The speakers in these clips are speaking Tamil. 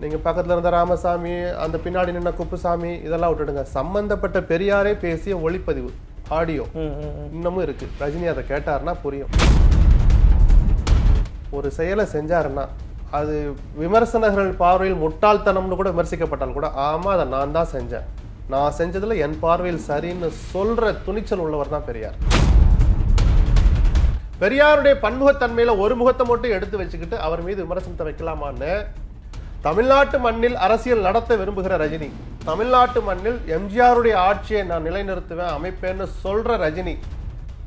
நீங்கள் பக்கத்தில் இருந்த ராமசாமி அந்த பின்னாடி நின்ன குப்புசாமி இதெல்லாம் விட்டுடுங்க சம்மந்தப்பட்ட பெரியாரே பேசிய ஒளிப்பதிவு ஆடியோ இன்னமும் இருக்கு ரஜினி அதை கேட்டாருன்னா புரியும் ஒரு செயலை செஞ்சாருன்னா அது விமர்சனர்கள் பார்வையில் முட்டாள்தனம்னு கூட விமர்சிக்கப்பட்டால் கூட ஆமாம் அதை நான் தான் செஞ்சேன் நான் செஞ்சதில் என் பார்வையில் சரின்னு சொல்கிற துணிச்சல் உள்ளவர் தான் பெரியார் பெரியாருடைய பன்முகத்தன்மையில் ஒரு முகத்தை மட்டும் எடுத்து வச்சுக்கிட்டு அவர் மீது விமர்சனத்தை வைக்கலாமான்னு தமிழ்நாட்டு மண்ணில் அரசியல் நடத்த விரும்புகிற ரஜினி தமிழ்நாட்டு மண்ணில் எம்ஜிஆருடைய ஆட்சியை நான் நிலைநிறுத்துவேன் அமைப்பேன்னு சொல்ற ரஜினி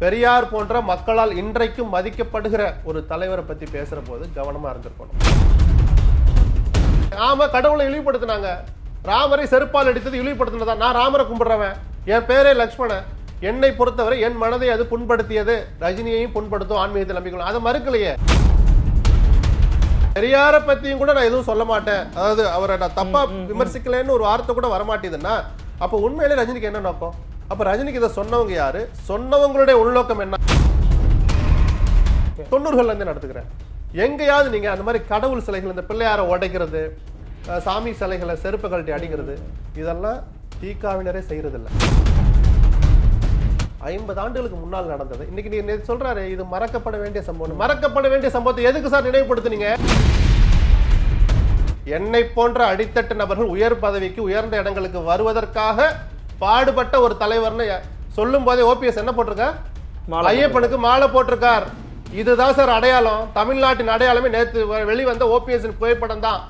பெரியார் போன்ற மக்களால் இன்றைக்கும் மதிக்கப்படுகிற ஒரு தலைவரை பத்தி பேசுற போது கவனமா இருந்திருக்கணும் ஆமா கடவுளை இழிவுபடுத்தினாங்க ராமரை செருப்பால் அடித்தது இழிவுபடுத்தினதா நான் ராமரை கும்பிடுறவன் என் பேரே லக்ஷ்மணன் என்னை பொறுத்தவரை என் மனதை அது புண்படுத்தியது ரஜினியையும் புண்படுத்தும் ஆன்மீகத்தை நம்பிக்கணும் அதை மறுக்கலையே பெரியார பத்தியும் கூட நான் எதுவும் சொல்ல மாட்டேன் அதாவது அவரை நான் தப்பா விமர்சிக்கலன்னு ஒரு வார்த்தை கூட வரமாட்டேதுன்னா அப்ப உண்மையிலே ரஜினிக்கு என்ன நோக்கம் அப்ப ரஜினிக்கு இதை சொன்னவங்க யாரு சொன்னவங்களுடைய உள்நோக்கம் என்ன தொண்ணூறுகள்ல இருந்து நடத்துக்கிறேன் எங்கேயாவது நீங்க அந்த மாதிரி கடவுள் சிலைகள் இந்த பிள்ளையார உடைக்கிறது சாமி சிலைகளை செருப்பு கழட்டி அடிக்கிறது இதெல்லாம் தீக்காவினரே செய்யறதில்லை ஐம்பது ஆண்டுகளுக்கு முன்னால் நடந்தது இன்னைக்கு நீங்க சொல்றாரு இது மறக்கப்பட வேண்டிய சம்பவம் மறக்கப்பட வேண்டிய சம்பவத்தை எதுக்கு சார் நினைவுபடுத்துனீங்க என்னை போன்ற அடித்தட்டு நபர்கள் உயர் பதவிக்கு உயர்ந்த இடங்களுக்கு வருவதற்காக பாடுபட்ட ஒரு தலைவர்னு சொல்லும் போதே ஓபிஎஸ் என்ன போட்டிருக்கார் ஐயப்பனுக்கு மாலை போட்டிருக்கார் இதுதான் சார் அடையாளம் தமிழ்நாட்டின் அடையாளமே நேற்று வெளிவந்த ஓபிஎஸ் புகைப்படம் தான்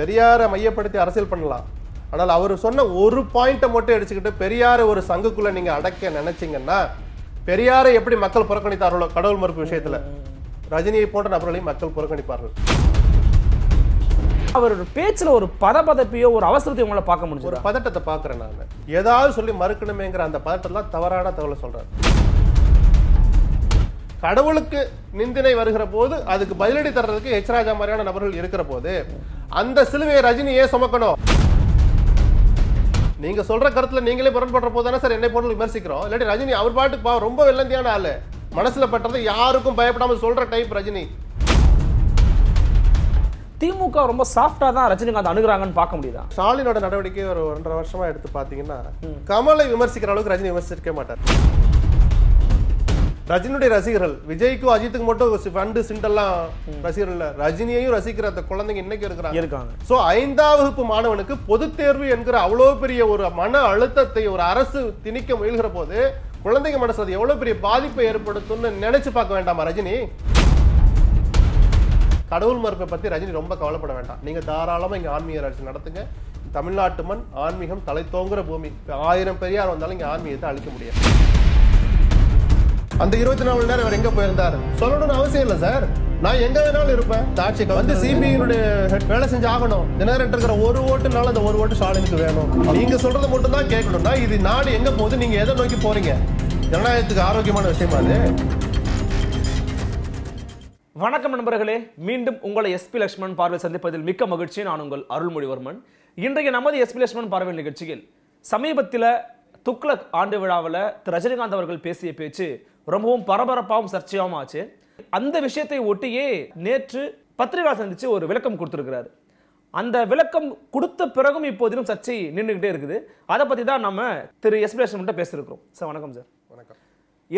பெரியாரை மையப்படுத்தி அரசியல் பண்ணலாம் ஆனால் அவர் சொன்ன ஒரு பாயிண்ட்டை மட்டும் அடிச்சுக்கிட்டு பெரியாரை ஒரு சங்குக்குள்ளே நீங்கள் அடைக்க நினைச்சிங்கன்னா பெரியாரை எப்படி மக்கள் புறக்கணித்தார்களோ கடவுள் மறுப்பு விஷயத்தில் ரஜினியை போன்ற நபர்களையும் மக்கள் புறக்கணிப்பார்கள் அவரோட பேச்சில் ஒரு பதப்பதப்பையோ ஒரு அவசரத்தை உங்களை பார்க்க முடியும் ஒரு பதட்டத்தை பார்க்குறேன் நான் ஏதாவது சொல்லி மறுக்கணுமேங்கிற அந்த பதட்டம்லாம் தவறான தகவலை சொல்கிறார் கடவுளுக்கு நிந்தினை வருகிற போது அதுக்கு பதிலடி தர்றதுக்கு ஹெச்ராஜா மாதிரியான நபர்கள் இருக்கிற போது அந்த சிலுவையை ரஜினியே சுமக்கணும் நீங்க சொல்ற கருத்துல நீங்களே முரண்படுற போது தானே சார் என்னை போட்டு விமர்சிக்கிறோம் இல்லாட்டி ரஜினி அவர் பாட்டுக்கு ரொம்ப வெள்ளந்தியான ஆளு மனசுல பட்டது யாருக்கும் பயப்படாம சொல்ற டைப் ரஜினி திமுக ரொம்ப சாஃப்டா தான் ரஜினிகாந்த் அணுகுறாங்கன்னு பார்க்க முடியுதா ஸ்டாலினோட நடவடிக்கை ஒரு ஒன்றரை வருஷமா எடுத்து பாத்தீங்கன்னா கமலை விமர்சிக்கிற அளவுக்கு ரஜினி விமர்சிக்க மாட்டார் ரஜினியுடைய ரசிகர்கள் விஜய்க்கும் அஜித்துக்கு மட்டும் ஃபண்டு சிண்டெல்லாம் ரசிகர்கள் இல்ல ரஜினியையும் ரசிக்கிற அந்த குழந்தைங்க இன்னைக்கு இருக்கிறாங்க இருக்காங்க ஸோ வகுப்பு மாணவனுக்கு பொது தேர்வு என்கிற அவ்வளவு பெரிய ஒரு மன அழுத்தத்தை ஒரு அரசு திணிக்க முயல்கிற போது குழந்தைங்க மனசு அது எவ்வளவு பெரிய பாதிப்பை ஏற்படுத்தும்னு நினைச்சு பார்க்க வேண்டாமா ரஜினி கடவுள் மறுப்பை பத்தி ரஜினி ரொம்ப கவலைப்பட வேண்டாம் நீங்க தாராளமா இங்க ஆன்மீக அரசு நடத்துங்க தமிழ்நாட்டு மண் ஆன்மீகம் தலை தோங்குற பூமி ஆயிரம் பெரியார் வந்தாலும் இங்க ஆன்மீகத்தை அழிக்க முடியாது அந்த இருபத்தி நாலு நேரம் அவர் எங்க போயிருந்தாரு சொல்லணும்னு அவசியம் இல்லை சார் நான் எங்க வேணாலும் இருப்பேன் தாட்சி வந்து சிபிஐனுடைய வேலை செஞ்சு ஆகணும் தினகரன் இருக்கிற ஒரு ஓட்டுனால அந்த ஒரு ஓட்டு ஸ்டாலினுக்கு வேணும் நீங்க சொல்றது மட்டும் தான் கேட்கணும்னா இது நாடு எங்க போகுது நீங்க எதை நோக்கி போறீங்க ஜனநாயகத்துக்கு ஆரோக்கியமான விஷயமா அது வணக்கம் நண்பர்களே மீண்டும் உங்களை எஸ்பி லட்சுமணன் பார்வை சந்திப்பதில் மிக்க மகிழ்ச்சி நான் உங்கள் அருள்மொழிவர்மன் இன்றைய நமது எஸ்பி லட்சுமணன் பார்வை நிகழ்ச்சியில் சமீபத்தில் துக்ளக் ஆண்டு விழாவில் திரு ரஜினிகாந்த் அவர்கள் பேசிய பேச்சு ரொம்பவும் பரபரப்பாகவும் சர்ச்சையாகவும் ஆச்சு அந்த விஷயத்தை ஒட்டியே நேற்று பத்திரிகா சந்தித்து ஒரு விளக்கம் கொடுத்துருக்கிறாரு அந்த விளக்கம் கொடுத்த பிறகும் இப்போதிலும் சர்ச்சை நின்றுக்கிட்டே இருக்குது அதை பற்றி தான் நம்ம திரு எஸ் மட்டும் பேசியிருக்கிறோம் சார் வணக்கம் சார் வணக்கம்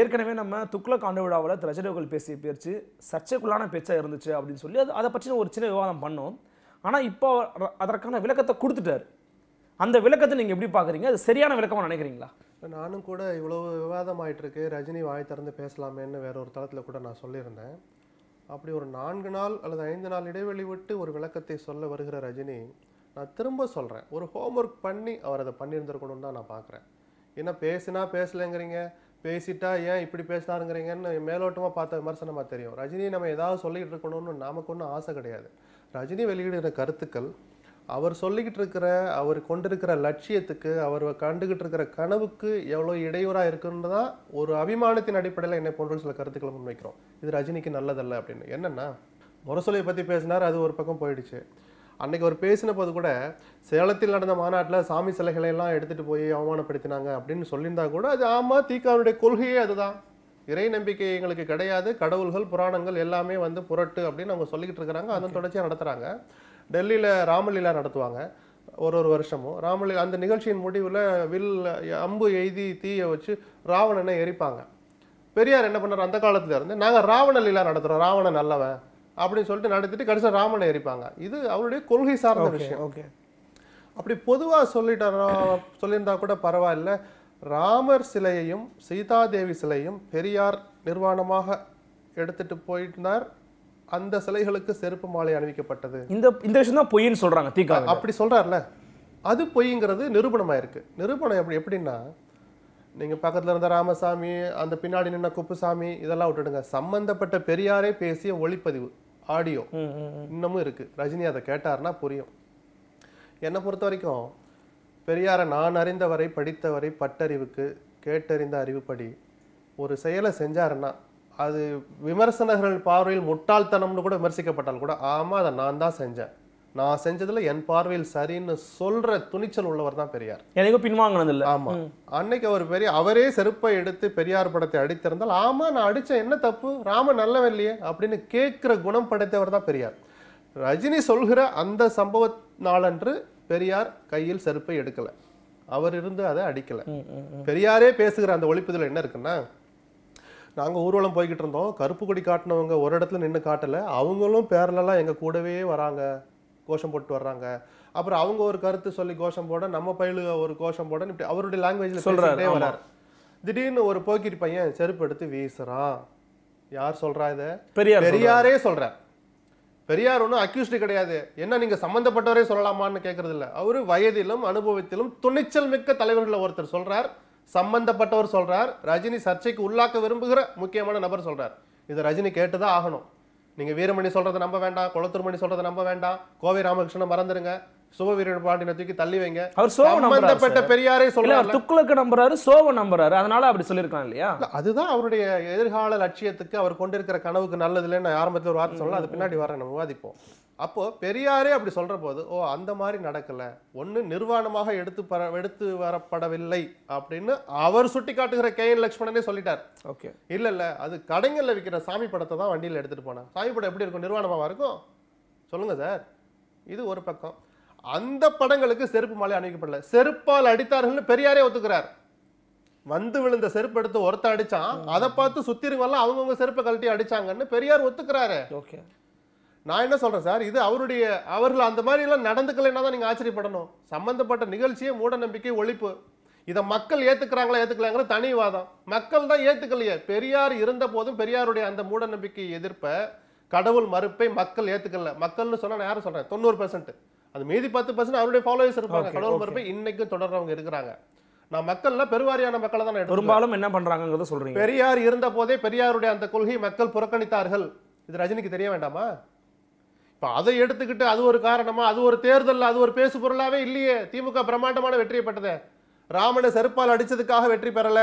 ஏற்கனவே நம்ம துக்ளக் ஆண்டு விழாவில் திரு ரஜினிகள் பேசிய பேச்சு சர்ச்சைக்குள்ளான பேச்சாக இருந்துச்சு அப்படின்னு சொல்லி அது அதை பற்றின ஒரு சின்ன விவாதம் பண்ணோம் ஆனால் இப்போ அதற்கான விளக்கத்தை கொடுத்துட்டார் அந்த விளக்கத்தை நீங்கள் எப்படி பார்க்குறீங்க அது சரியான விளக்கமாக நினைக்கிறீங்களா நானும் கூட இவ்வளோ விவாதம் ஆகிட்டுருக்கு ரஜினி வாய் திறந்து பேசலாமேன்னு வேற ஒரு தளத்தில் கூட நான் சொல்லியிருந்தேன் அப்படி ஒரு நான்கு நாள் அல்லது ஐந்து நாள் இடைவெளி விட்டு ஒரு விளக்கத்தை சொல்ல வருகிற ரஜினி நான் திரும்ப சொல்கிறேன் ஒரு ஹோம்ஒர்க் பண்ணி அவர் அதை பண்ணியிருந்திருக்கணும்னு தான் நான் பார்க்குறேன் ஏன்னா பேசினா பேசலைங்கிறீங்க பேசிட்டா ஏன் இப்படி பேசினாருங்கிறீங்கன்னு மேலோட்டமாக பார்த்த விமர்சனமாக தெரியும் ரஜினி நம்ம ஏதாவது சொல்லிகிட்டு இருக்கணும்னு நமக்கு ஒன்றும் ஆசை கிடையாது ரஜினி வெளியிடுகிற கருத்துக்கள் அவர் சொல்லிக்கிட்டு இருக்கிற அவர் கொண்டிருக்கிற லட்சியத்துக்கு அவர் கண்டுகிட்டு இருக்கிற கனவுக்கு எவ்வளோ இடையூறாக இருக்குன்னு தான் ஒரு அபிமானத்தின் அடிப்படையில் என்னை போன்ற சில கருத்துக்களை முன்வைக்கிறோம் இது ரஜினிக்கு நல்லதல்ல அப்படின்னு என்னென்னா முரசொலியை பற்றி பேசினார் அது ஒரு பக்கம் போயிடுச்சு அன்றைக்கி அவர் பேசின போது கூட சேலத்தில் நடந்த மாநாட்டில் சாமி சிலைகளை எல்லாம் எடுத்துகிட்டு போய் அவமானப்படுத்தினாங்க அப்படின்னு சொல்லியிருந்தா கூட அது ஆமாம் தீக்காவுடைய கொள்கையே அதுதான் இறை நம்பிக்கை எங்களுக்கு கிடையாது கடவுள்கள் புராணங்கள் எல்லாமே வந்து புரட்டு அப்படின்னு அவங்க சொல்லிக்கிட்டு இருக்கிறாங்க அதன் தொடர்ச்சியாக நடத்துகிறாங்க டெல்லியில் ராமலீலா நடத்துவாங்க ஒரு ஒரு வருஷமும் ராமலீலா அந்த நிகழ்ச்சியின் முடிவில் வில் அம்பு எய்தி தீயை வச்சு ராவணனை எரிப்பாங்க பெரியார் என்ன பண்ணார் அந்த காலத்தில் இருந்து நாங்கள் ராவண லீலா நடத்துகிறோம் ராவணன் நல்லவன் அப்படின்னு சொல்லிட்டு நடத்திட்டு கடைசியாக ராமனை எரிப்பாங்க இது அவருடைய கொள்கை சார்ந்த விஷயம் ஓகே அப்படி பொதுவாக சொல்லிட்ட சொல்லியிருந்தா கூட பரவாயில்ல ராமர் சிலையையும் சீதாதேவி சிலையும் பெரியார் நிர்வாணமாக எடுத்துட்டு போயிட்டார் அந்த சிலைகளுக்கு செருப்பு மாலை அணிவிக்கப்பட்டது இந்த இந்த விஷயம் தான் பொய்ன்னு சொல்றாங்க தீக்கா அப்படி சொல்றாருல அது பொய்ங்கிறது இருக்கு நிரூபணம் எப்படி எப்படின்னா நீங்கள் பக்கத்தில் இருந்த ராமசாமி அந்த பின்னாடி நின்ன குப்புசாமி இதெல்லாம் விட்டுடுங்க சம்பந்தப்பட்ட பெரியாரே பேசிய ஒளிப்பதிவு ஆடியோ இன்னமும் இருக்கு ரஜினி அதை கேட்டார்னா புரியும் என்னை பொறுத்த வரைக்கும் பெரியாரை நான் அறிந்தவரை படித்தவரை பட்டறிவுக்கு கேட்டறிந்த அறிவுப்படி ஒரு செயலை செஞ்சாருன்னா அது விமர்சனர்கள் பார்வையில் முட்டாள்தனம்னு கூட விமர்சிக்கப்பட்டால் கூட ஆமாம் அதை நான் தான் செஞ்சேன் நான் செஞ்சதுல என் பார்வையில் சரின்னு சொல்ற துணிச்சல் உள்ளவர் தான் பெரியார் எனக்கு பின்வாங்கினது இல்லை ஆமா அன்னைக்கு அவர் பெரிய அவரே செருப்பை எடுத்து பெரியார் படத்தை அடித்திருந்தால் ஆமா நான் அடிச்சேன் என்ன தப்பு ராம நல்லவன் இல்லையே அப்படின்னு கேட்கிற குணம் படைத்தவர் தான் பெரியார் ரஜினி சொல்கிற அந்த சம்பவ நாளன்று பெரியார் கையில் செருப்பை எடுக்கல அவர் இருந்து அதை அடிக்கல பெரியாரே பேசுகிற அந்த ஒழிப்புதில் என்ன இருக்குன்னா நாங்கள் ஊர்வலம் போய்கிட்டு இருந்தோம் கருப்பு கொடி காட்டினவங்க ஒரு இடத்துல நின்று காட்டலை அவங்களும் பேரலெல்லாம் எங்கள் கூடவே வராங்க கோஷம் போட்டு வர்றாங்க அப்புறம் அவங்க ஒரு கருத்து சொல்லி கோஷம் போட நம்ம பயிலு ஒரு கோஷம் போட இப்படி அவருடைய லாங்குவேஜில் சொல்கிறாரே வரார் திடீர்னு ஒரு போக்கிட்டு பையன் செருப்பு எடுத்து வீசுறான் யார் சொல்கிறா இதை பெரியார் பெரியாரே சொல்கிறார் பெரியார் ஒன்றும் அக்யூஸ்டு கிடையாது என்ன நீங்கள் சம்மந்தப்பட்டவரே சொல்லலாமான்னு கேட்குறதில்ல அவர் வயதிலும் அனுபவத்திலும் துணிச்சல் மிக்க தலைவர்களில் ஒருத்தர் சொல்கிறார் சம்பந்தப்பட்டவர் சொல்கிறார் ரஜினி சர்ச்சைக்கு உள்ளாக்க விரும்புகிற முக்கியமான நபர் சொல்கிறார் இது ரஜினி கேட்டு தான் ஆகணும் நீங்கள் வீரமணி சொல்கிறத நம்ப வேண்டாம் குளத்தூர்மணி சொல்கிறத நம்ப வேண்டாம் கோவை ராமகிருஷ்ணன் மறந்துடுங்க சோவ பாண்டியனை தூக்கி தள்ளி வைங்க அவர் சோவ சம்பந்தப்பட்ட பெரியாரே சொல்லல துக்களுக்கு நம்புறாரு சோவ நம்புறாரு அதனால அப்படி சொல்லியிருக்கலாம் இல்லையா அதுதான் அவருடைய எதிர்கால லட்சியத்துக்கு அவர் கொண்டிருக்கிற கனவுக்கு நல்லது இல்லைன்னு ஆரம்பத்தில் ஒரு வார்த்தை சொல்லலாம் அது பின்னாடி வர நம்ம விவாதிப்போம் அப்போ பெரியாரே அப்படி சொல்ற போது ஓ அந்த மாதிரி நடக்கல ஒன்று நிர்வாணமாக எடுத்து பர எடுத்து வரப்படவில்லை அப்படின்னு அவர் சுட்டி காட்டுகிற கே என் லக்ஷ்மணனே சொல்லிட்டார் ஓகே இல்ல இல்ல அது கடைகளில் விற்கிற சாமி படத்தை தான் வண்டியில் எடுத்துட்டு போனேன் சாமி படம் எப்படி இருக்கும் நிர்வாணமாக இருக்கும் சொல்லுங்க சார் இது ஒரு பக்கம் அந்த படங்களுக்கு செருப்பு மாலை அணிவிக்கப்படல செருப்பால் அடித்தார்கள் பெரியாரே ஒத்துக்கிறார் வந்து விழுந்த செருப்பு எடுத்து ஒருத்த அடிச்சான் அதை பார்த்து சுத்திருவெல்லாம் அவங்கவுங்க செருப்பை கழட்டி அடிச்சாங்கன்னு பெரியார் ஒத்துக்கிறாரு ஓகே நான் என்ன சொல்றேன் சார் இது அவருடைய அவர்கள் அந்த மாதிரி எல்லாம் நடந்துக்கலைன்னா தான் நீங்க ஆச்சரியப்படணும் சம்பந்தப்பட்ட நிகழ்ச்சியே மூட நம்பிக்கை ஒழிப்பு இதை மக்கள் ஏத்துக்கிறாங்களா ஏத்துக்கலாங்கிற தனி வாதம் மக்கள் தான் ஏத்துக்கலையே பெரியார் இருந்த போதும் பெரியாருடைய அந்த மூட நம்பிக்கை எதிர்ப்பை கடவுள் மறுப்பை மக்கள் ஏத்துக்கல மக்கள்னு சொன்னா நான் யாரும் சொல்றேன் தொண்ணூறு பெர்சென்ட் அந்த மீதி பத்து பர்சன்ட் அவருடைய ஃபாலோவர்ஸ் இருப்பாங்க கடவுள் மறுப்பு இன்னைக்கும் தொடர்றவங்க இருக்கிறாங்க நான் மக்கள்ல பெருவாரியான மக்களை தான் பெரும்பாலும் என்ன பண்றாங்க சொல்றீங்க பெரியார் இருந்த போதே பெரியாருடைய அந்த கொள்கையை மக்கள் புறக்கணித்தார்கள் இது ரஜினிக்கு தெரிய வேண்டாமா இப்ப அதை எடுத்துக்கிட்டு அது ஒரு காரணமா அது ஒரு தேர்தல் அது ஒரு பேசு பொருளாவே இல்லையே திமுக பிரம்மாண்டமான வெற்றியை பெற்றது ராமனை செருப்பால் அடிச்சதுக்காக வெற்றி பெறல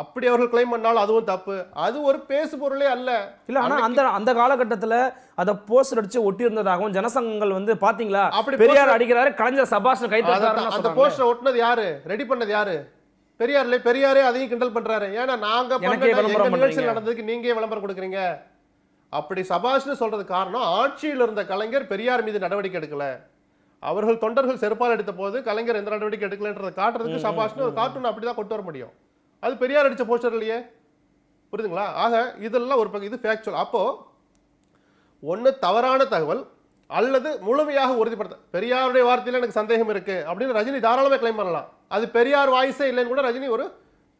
அப்படி அவர்கள் கிளைம் பண்ணாலும் அதுவும் தப்பு அது ஒரு பேசு பொருளே அல்ல இல்ல ஆனா அந்த அந்த காலகட்டத்துல அதை போஸ்டர் அடிச்சு ஒட்டி இருந்ததாகவும் ஜனசங்கங்கள் வந்து பாத்தீங்களா அப்படி பெரியார் அடிக்கிறாரு கலைஞர் சபாஷ் கை அந்த போஸ்டர் ஒட்டினது யாரு ரெடி பண்ணது யாரு பெரியார்ல பெரியாரே அதையும் கிண்டல் பண்றாரு ஏன்னா நாங்க நிகழ்ச்சியில் நடந்ததுக்கு நீங்க விளம்பரம் கொடுக்குறீங்க அப்படி சபாஷ்னு சொல்றது காரணம் ஆட்சியில் இருந்த கலைஞர் பெரியார் மீது நடவடிக்கை எடுக்கல அவர்கள் தொண்டர்கள் செருப்பால் எடுத்த போது கலைஞர் எந்த நடவடிக்கை எடுக்கலன்றதை காட்டுறதுக்கு சபாஷ்னு ஒரு கார்ட்டூன் அப்படிதான் கொண்டு வர முடியும் அது பெரியார் அடித்த போஸ்டர் இல்லையே புரியுதுங்களா ஆக இதெல்லாம் ஒரு பக்கம் இது ஃபேக்சுவல் அப்போது ஒன்று தவறான தகவல் அல்லது முழுமையாக உறுதிப்படுத்த பெரியாருடைய வார்த்தையில் எனக்கு சந்தேகம் இருக்குது அப்படின்னு ரஜினி தாராளமாக கிளைம் பண்ணலாம் அது பெரியார் வாய்ஸே இல்லைன்னு கூட ரஜினி ஒரு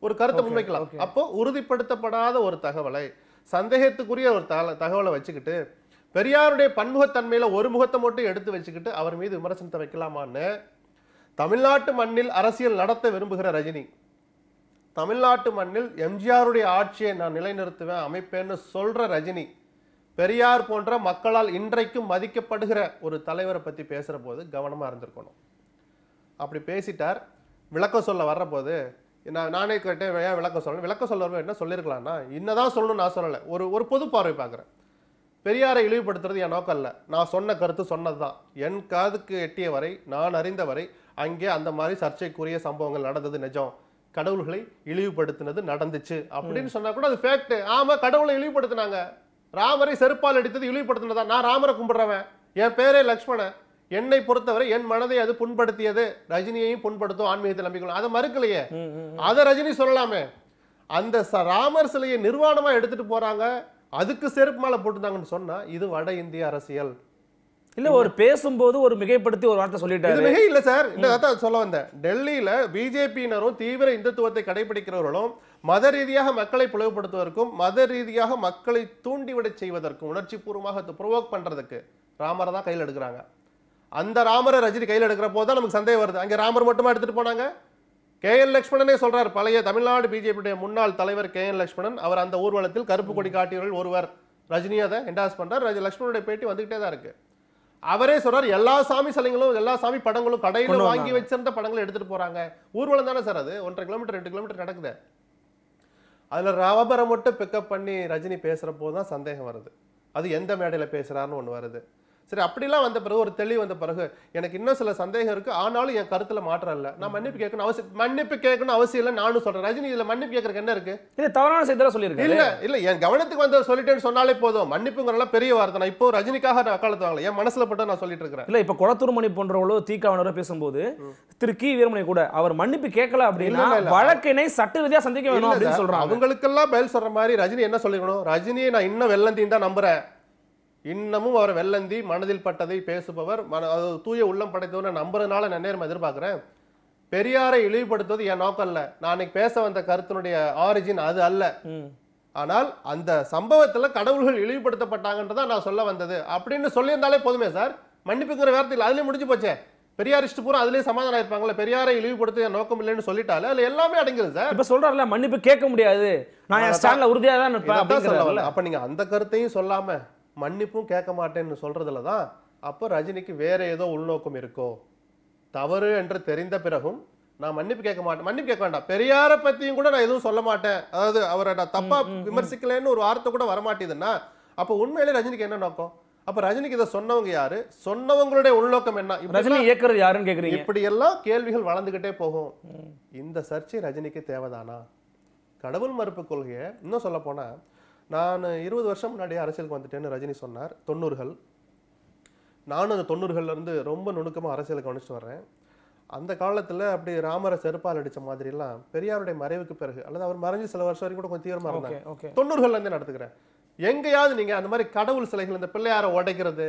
ஒரு கருத்தை முன்வைக்கலாம் அப்போ உறுதிப்படுத்தப்படாத ஒரு தகவலை சந்தேகத்துக்குரிய ஒரு தகவலை வச்சுக்கிட்டு பெரியாருடைய பன்முகத்தன்மையில் ஒரு முகத்தை மட்டும் எடுத்து வச்சுக்கிட்டு அவர் மீது விமர்சனத்தை வைக்கலாமான்னு தமிழ்நாட்டு மண்ணில் அரசியல் நடத்த விரும்புகிற ரஜினி தமிழ்நாட்டு மண்ணில் எம்ஜிஆருடைய ஆட்சியை நான் நிலைநிறுத்துவேன் அமைப்பேன்னு சொல்கிற ரஜினி பெரியார் போன்ற மக்களால் இன்றைக்கும் மதிக்கப்படுகிற ஒரு தலைவரை பற்றி பேசுகிற போது கவனமாக இருந்திருக்கணும் அப்படி பேசிட்டார் விளக்கம் சொல்ல வர்றபோது நான் நானே கேட்டேன் ஏன் விளக்கம் சொல்லணும் விளக்கம் சொல்ல என்ன சொல்லியிருக்கலாம்னா இன்னதான் சொல்லணும்னு நான் சொல்லலை ஒரு ஒரு பொது பார்வை பார்க்குறேன் பெரியாரை இழிவுபடுத்துறது என் நோக்கம் இல்லை நான் சொன்ன கருத்து சொன்னது தான் என் காதுக்கு எட்டிய வரை நான் அறிந்த வரை அங்கே அந்த மாதிரி சர்ச்சைக்குரிய சம்பவங்கள் நடந்தது நிஜம் கடவுள்களை இழிவுபடுத்தினது நடந்துச்சு அப்படின்னு சொன்னா கூட அது ஃபேக்ட் ஆமா கடவுளை இழிவுபடுத்தினாங்க ராமரை செருப்பால் அடித்தது இழிவுபடுத்தினதா நான் ராமரை கும்பிடுறவன் என் பேரே லக்ஷ்மணன் என்னை பொறுத்தவரை என் மனதை அது புண்படுத்தியது ரஜினியையும் புண்படுத்தும் ஆன்மீகத்தை நம்பிக்கலாம் அதை மறுக்கலையே அதை ரஜினி சொல்லலாமே அந்த ராமர் சிலையை நிர்வாணமா எடுத்துட்டு போறாங்க அதுக்கு செருப்பு மேலே போட்டுருந்தாங்கன்னு சொன்னா இது வட இந்திய அரசியல் இல்ல ஒரு பேசும்போது ஒரு மிகைப்படுத்தி ஒரு வார்த்தை சொல்லிட்டாரு மிகை இல்ல சார் இல்ல அதான் சொல்ல வந்தேன் டெல்லியில பிஜேபியினரும் தீவிர இந்துத்துவத்தை கடைபிடிக்கிறவர்களும் மத ரீதியாக மக்களை பிளவுபடுத்துவதற்கும் மத ரீதியாக மக்களை தூண்டிவிடச் செய்வதற்கும் உணர்ச்சி பூர்வமாக ப்ரொவோக் பண்றதுக்கு ராமரை தான் கையில் எடுக்கிறாங்க அந்த ராமரை ரஜினி கையில் எடுக்கிற போது தான் நமக்கு சந்தேகம் வருது அங்கே ராமர் மட்டுமா எடுத்துட்டு போனாங்க கே என் லட்சுமணனே சொல்றார் பழைய தமிழ்நாடு பிஜேபியுடைய முன்னாள் தலைவர் கே என் லட்சுமணன் அவர் அந்த ஊர்வலத்தில் கருப்பு கொடி காட்டியவர்கள் ஒருவர் ரஜினியை அதை என்டாஸ் பண்றார் ரஜ லட்சுமணனுடைய பேட்டி வந்துகிட்டே தான் இருக்கு அவரே சொல்றார் எல்லா சாமி சிலைங்களும் எல்லா சாமி படங்களும் கடையில வாங்கி வச்சிருந்த படங்களை எடுத்துட்டு போறாங்க ஊர்வலம் தானே சார் அது ஒன்றரை கிலோமீட்டர் ரெண்டு கிலோமீட்டர் நடக்குது அதுல ரவபரை மட்டும் பிக்கப் பண்ணி ரஜினி பேசுறப்போ தான் சந்தேகம் வருது அது எந்த மேடையில பேசுறாருன்னு ஒன்று வருது சரி அப்படிலாம் வந்த பிறகு ஒரு தெளிவு வந்த பிறகு எனக்கு இன்னும் சில சந்தேகம் இருக்கு ஆனாலும் என் கருத்துல மாற்றம் இல்லை நான் மன்னிப்பு கேட்கணும் அவசியம் மன்னிப்பு கேட்கணும் அவசியம் இல்லை நானும் சொல்றேன் ரஜினி இதுல மன்னிப்பு கேட்கறதுக்கு என்ன இருக்கு இது தவறான செய்தியா சொல்லியிருக்கேன் இல்ல இல்ல என் கவனத்துக்கு வந்து சொல்லிட்டேன்னு சொன்னாலே போதும் மன்னிப்புங்கிறலாம் பெரிய வார்த்தை நான் இப்போ ரஜினிக்காக நான் அக்காலத்து வாங்கல என் மனசுல போட்டு நான் சொல்லிட்டு இருக்கிறேன் இல்ல இப்ப மணி போன்றவளோ தீக்காவனரோ பேசும்போது திரு கி வீரமணி கூட அவர் மன்னிப்பு கேட்கல அப்படின்னா வழக்கினை சட்ட ரீதியா சந்திக்க வேணும் அப்படின்னு சொல்றாங்க அவங்களுக்கெல்லாம் பதில் சொல்ற மாதிரி ரஜினி என்ன சொல்லிக்கணும் ரஜினியை நான் இன்னும் வெள்ளந்தி தான் நம்புறேன் இன்னமும் அவர் வெள்ளந்தி மனதில் பட்டதை பேசுபவர் மன தூய உள்ளம் படைத்தவரை நம்புறதுனால நன்னேரம் எதிர்பார்க்குறேன் பெரியாரை இழிவுபடுத்துவது என் நோக்கம் இல்லை நான் அன்னைக்கு பேச வந்த கருத்தினுடைய ஆரிஜின் அது அல்ல ஆனால் அந்த சம்பவத்தில் கடவுள்கள் இழிவுபடுத்தப்பட்டாங்கன்றதா நான் சொல்ல வந்தது அப்படின்னு சொல்லியிருந்தாலே போதுமே சார் மன்னிப்புங்கிற வேர்த்தையில் அதுலேயே முடிஞ்சு போச்சே பெரியாரிஸ்ட் பூரா அதுலயே சமாதானம் ஆயிருப்பாங்களே பெரியாரை இழிவுபடுத்த நோக்கம் இல்லைன்னு சொல்லிட்டாலே அது எல்லாமே அடங்கிது சார் இப்ப சொல்கிறார்ல மன்னிப்பு கேட்க முடியாது நான் என் ஸ்டாண்டில் உறுதியாக தான் நிற்பேன் அப்போ அந்த கருத்தையும் சொல்லாம மன்னிப்பும் கேட்க மாட்டேன்னு சொல்கிறதுல தான் அப்போ ரஜினிக்கு வேறு ஏதோ உள்நோக்கம் இருக்கோ தவறு என்று தெரிந்த பிறகும் நான் மன்னிப்பு கேட்க மாட்டேன் மன்னிப்பு கேட்க வேண்டாம் பெரியாரை பற்றியும் கூட நான் எதுவும் சொல்ல மாட்டேன் அதாவது அவரை நான் தப்பாக விமர்சிக்கலன்னு ஒரு வார்த்தை கூட வரமாட்டேதுன்னா அப்போ உண்மையிலே ரஜினிக்கு என்ன நோக்கம் அப்ப ரஜினிக்கு இதை சொன்னவங்க யாரு சொன்னவங்களுடைய உள்நோக்கம் என்ன ரஜினி இயக்குறது யாருன்னு கேக்குறீங்க இப்படி எல்லாம் கேள்விகள் வளர்ந்துகிட்டே போகும் இந்த சர்ச்சை ரஜினிக்கு தேவைதானா கடவுள் மறுப்பு கொள்கையை இன்னும் சொல்ல போனா நான் இருபது வருஷம் முன்னாடி அரசியலுக்கு வந்துட்டேன்னு ரஜினி சொன்னார் தொண்ணூறுகள் நானும் அந்த தொண்ணூறுகள்லேருந்து ரொம்ப நுணுக்கமாக அரசியலை கவனிச்சிட்டு வர்றேன் அந்த காலத்தில் அப்படி ராமரை செருப்பால் அடித்த மாதிரிலாம் பெரியாருடைய மறைவுக்கு பிறகு அல்லது அவர் மறைஞ்சு சில வருஷம் வரைக்கும் கூட கொஞ்சம் தீவிரமாக இருந்தாங்க தொண்ணூறுகள்லேருந்தே நடத்துக்கிறேன் எங்கேயாவது நீங்கள் அந்த மாதிரி கடவுள் சிலைகள் இந்த பிள்ளையாரை உடைக்கிறது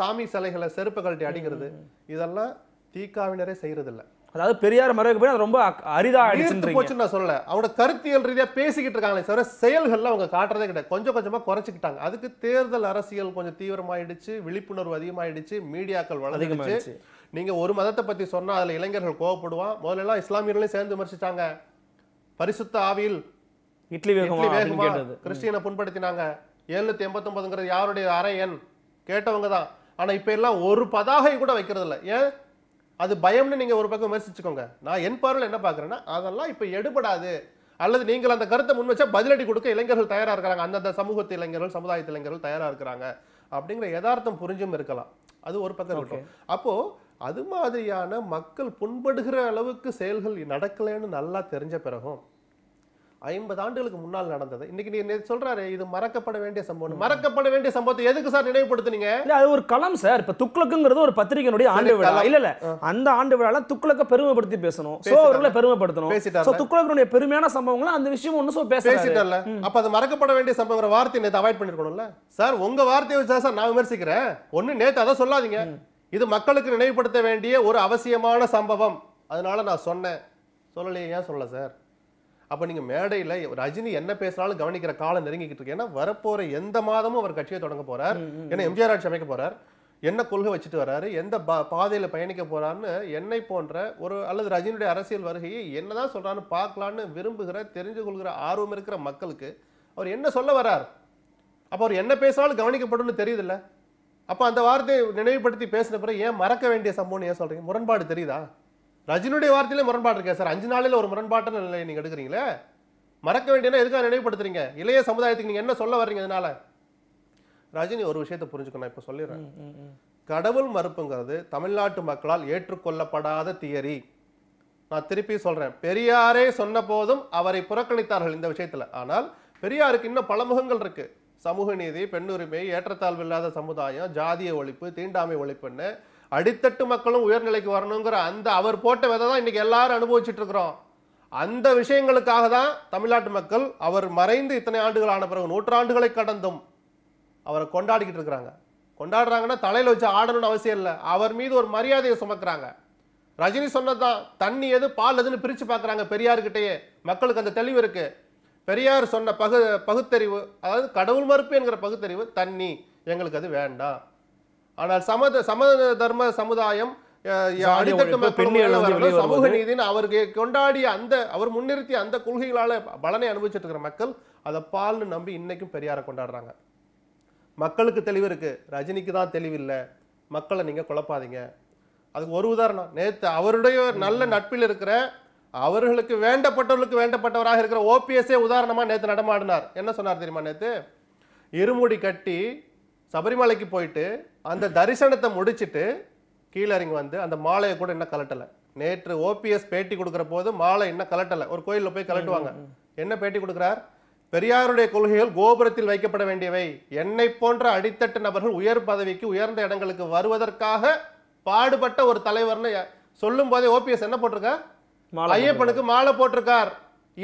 சாமி சிலைகளை செருப்பு கழட்டி அடிக்கிறது இதெல்லாம் தீக்காவினரே செய்கிறதில்லை அதாவது பெரியார் மறைவுக்கு பிறகு ரொம்ப அரிதா அடிச்சு போச்சுன்னு நான் சொல்லல அவரோட கருத்தியல் ரீதியா பேசிக்கிட்டு இருக்காங்களே சார் செயல்கள்லாம் அவங்க காட்டுறதே கிடையாது கொஞ்சம் கொஞ்சமா குறைச்சிக்கிட்டாங்க அதுக்கு தேர்தல் அரசியல் கொஞ்சம் தீவிரமாயிடுச்சு விழிப்புணர்வு அதிகமாயிடுச்சு மீடியாக்கள் வளர்ந்துச்சு நீங்க ஒரு மதத்தை பத்தி சொன்னா அதுல இளைஞர்கள் கோவப்படுவான் முதல்ல எல்லாம் இஸ்லாமியர்களையும் சேர்ந்து விமர்சிச்சாங்க பரிசுத்த ஆவியில் இட்லி கிறிஸ்டியனை புண்படுத்தினாங்க எழுநூத்தி எண்பத்தி ஒன்பதுங்கிறது யாருடைய அரை எண் கேட்டவங்க தான் ஆனா இப்ப எல்லாம் ஒரு பதாகை கூட வைக்கிறது இல்லை ஏன் அது பயம்னு நீங்கள் ஒரு பக்கம் விமர்சிச்சுக்கோங்க நான் என் பார்வையில் என்ன பார்க்குறேன்னா அதெல்லாம் இப்போ எடுபடாது அல்லது நீங்கள் அந்த கருத்தை முன் வச்சா பதிலடி கொடுக்க இளைஞர்கள் தயாராக இருக்கிறாங்க அந்தந்த சமூகத்து இளைஞர்கள் சமுதாயத்து இளைஞர்கள் தயாராக இருக்கிறாங்க அப்படிங்கிற யதார்த்தம் புரிஞ்சும் இருக்கலாம் அது ஒரு பக்கம் இருக்கும் அப்போது அது மாதிரியான மக்கள் புண்படுகிற அளவுக்கு செயல்கள் நடக்கலைன்னு நல்லா தெரிஞ்ச பிறகும் ஐம்பது ஆண்டுகளுக்கு முன்னால் நடந்தது இன்னைக்கு நீ சொல்றாரு இது மறக்கப்பட வேண்டிய சம்பவம் மறக்கப்பட வேண்டிய சம்பவத்தை எதுக்கு சார் நினைவுபடுத்துனீங்க அது ஒரு களம் சார் இப்ப துக்ளக்குங்கிறது ஒரு பத்திரிகையினுடைய ஆண்டு விழா இல்ல இல்ல அந்த ஆண்டு விழால துக்ளக்க பெருமைப்படுத்தி பேசணும் சோ அவர்களை பெருமைப்படுத்தணும் சோ துக்ளக்கனுடைய பெருமையான சம்பவங்கள அந்த விஷயம் ஒண்ணு சோ பேசிட்டார்ல அப்ப அது மறக்கப்பட வேண்டிய சம்பவம் வார்த்தை நேத்து அவாய்ட் பண்ணிருக்கணும்ல சார் உங்க வார்த்தையை வச்சா சார் நான் விமர்சிக்கிறேன் ஒண்ணு நேத்து அதை சொல்லாதீங்க இது மக்களுக்கு நினைவுபடுத்த வேண்டிய ஒரு அவசியமான சம்பவம் அதனால நான் சொன்னேன் சொல்லலையே ஏன் சொல்ல சார் அப்போ நீங்கள் மேடையில் ரஜினி என்ன பேசினாலும் கவனிக்கிற காலம் நெருங்கிக்கிட்டு இருக்கு ஏன்னா வரப்போகிற எந்த மாதமும் அவர் கட்சியை தொடங்க போகிறார் ஏன்னா எம்ஜிஆர் ஆட்சி அமைக்க போகிறார் என்ன கொள்கை வச்சுட்டு வர்றாரு எந்த பாதையில் பயணிக்க போறான்னு என்னை போன்ற ஒரு அல்லது ரஜினியுடைய அரசியல் வருகையை என்னதான் சொல்கிறான்னு பார்க்கலான்னு விரும்புகிற தெரிஞ்சு கொள்கிற ஆர்வம் இருக்கிற மக்களுக்கு அவர் என்ன சொல்ல வர்றார் அப்போ அவர் என்ன பேசினாலும் கவனிக்கப்படும் தெரியுதுல்ல அப்போ அந்த வார்த்தையை நினைவுபடுத்தி பேசின பிறகு ஏன் மறக்க வேண்டிய சம்பவம்னு ஏன் சொல்கிறீங்க முரண்பாடு தெரியுதா ரஜினுடைய வார்த்தையிலே முரண்பாடு இருக்கேன் சார் அஞ்சு நாளில் ஒரு முரண்பாட்டு நிலையை நீங்கள் எடுக்கிறீங்களே மறக்க வேண்டியன்னா எதுக்காக நினைவுபடுத்துறீங்க இளைய சமுதாயத்துக்கு நீங்கள் என்ன சொல்ல வர்றீங்க இதனால ரஜினி ஒரு விஷயத்தை புரிஞ்சுக்கணும் இப்போ சொல்லிடுறேன் கடவுள் மறுப்புங்கிறது தமிழ்நாட்டு மக்களால் ஏற்றுக்கொள்ளப்படாத தியரி நான் திருப்பி சொல்கிறேன் பெரியாரே சொன்ன போதும் அவரை புறக்கணித்தார்கள் இந்த விஷயத்தில் ஆனால் பெரியாருக்கு இன்னும் பல முகங்கள் இருக்குது சமூக நீதி பெண்ணுரிமை ஏற்றத்தாழ்வு இல்லாத சமுதாயம் ஜாதிய ஒழிப்பு தீண்டாமை ஒழிப்புன்னு அடித்தட்டு மக்களும் உயர்நிலைக்கு வரணுங்கிற அந்த அவர் போட்ட விதை தான் இன்றைக்கி எல்லாரும் அனுபவிச்சுட்டு இருக்கிறோம் அந்த விஷயங்களுக்காக தான் தமிழ்நாட்டு மக்கள் அவர் மறைந்து இத்தனை ஆண்டுகள் ஆன பிறகு நூற்றாண்டுகளை கடந்தும் அவரை கொண்டாடிக்கிட்டு இருக்கிறாங்க கொண்டாடுறாங்கன்னா தலையில் வச்சு ஆடணும்னு அவசியம் இல்லை அவர் மீது ஒரு மரியாதையை சுமக்கிறாங்க ரஜினி சொன்னதான் தண்ணி எது பால் எதுன்னு பிரித்து பார்க்குறாங்க பெரியார்கிட்டயே மக்களுக்கு அந்த தெளிவு இருக்குது பெரியார் சொன்ன பகு பகுத்தறிவு அதாவது கடவுள் மறுப்பு என்கிற பகுத்தறிவு தண்ணி எங்களுக்கு அது வேண்டாம் ஆனால் சமத சமத தர்ம சமுதாயம் சமூக நீதி அவருக்கு கொண்டாடிய அந்த அவர் முன்னிறுத்திய அந்த கொள்கைகளால பலனை அனுபவிச்சுட்டு இருக்கிற மக்கள் அதை பால்னு நம்பி இன்னைக்கும் பெரியார கொண்டாடுறாங்க மக்களுக்கு தெளிவு இருக்கு ரஜினிக்கு தான் தெளிவில்லை மக்களை நீங்க குழப்பாதீங்க அதுக்கு ஒரு உதாரணம் நேற்று அவருடைய நல்ல நட்பில் இருக்கிற அவர்களுக்கு வேண்டப்பட்டவர்களுக்கு வேண்டப்பட்டவராக இருக்கிற ஓபிஎஸ்ஏ உதாரணமா நேற்று நடமாடினார் என்ன சொன்னார் தெரியுமா நேற்று இருமுடி கட்டி சபரிமலைக்கு போயிட்டு அந்த தரிசனத்தை முடிச்சுட்டு கீழே இறங்கி வந்து அந்த மாலையை கூட இன்னும் கலட்டலை நேற்று ஓபிஎஸ் பேட்டி கொடுக்குற போது மாலை இன்னும் கலட்டலை ஒரு கோயிலில் போய் கலட்டுவாங்க என்ன பேட்டி கொடுக்குறார் பெரியாருடைய கொள்கைகள் கோபுரத்தில் வைக்கப்பட வேண்டியவை என்னை போன்ற அடித்தட்டு நபர்கள் உயர் பதவிக்கு உயர்ந்த இடங்களுக்கு வருவதற்காக பாடுபட்ட ஒரு தலைவர்னு சொல்லும் போதே ஓபிஎஸ் என்ன போட்டிருக்கார் ஐயப்பனுக்கு மாலை போட்டிருக்கார்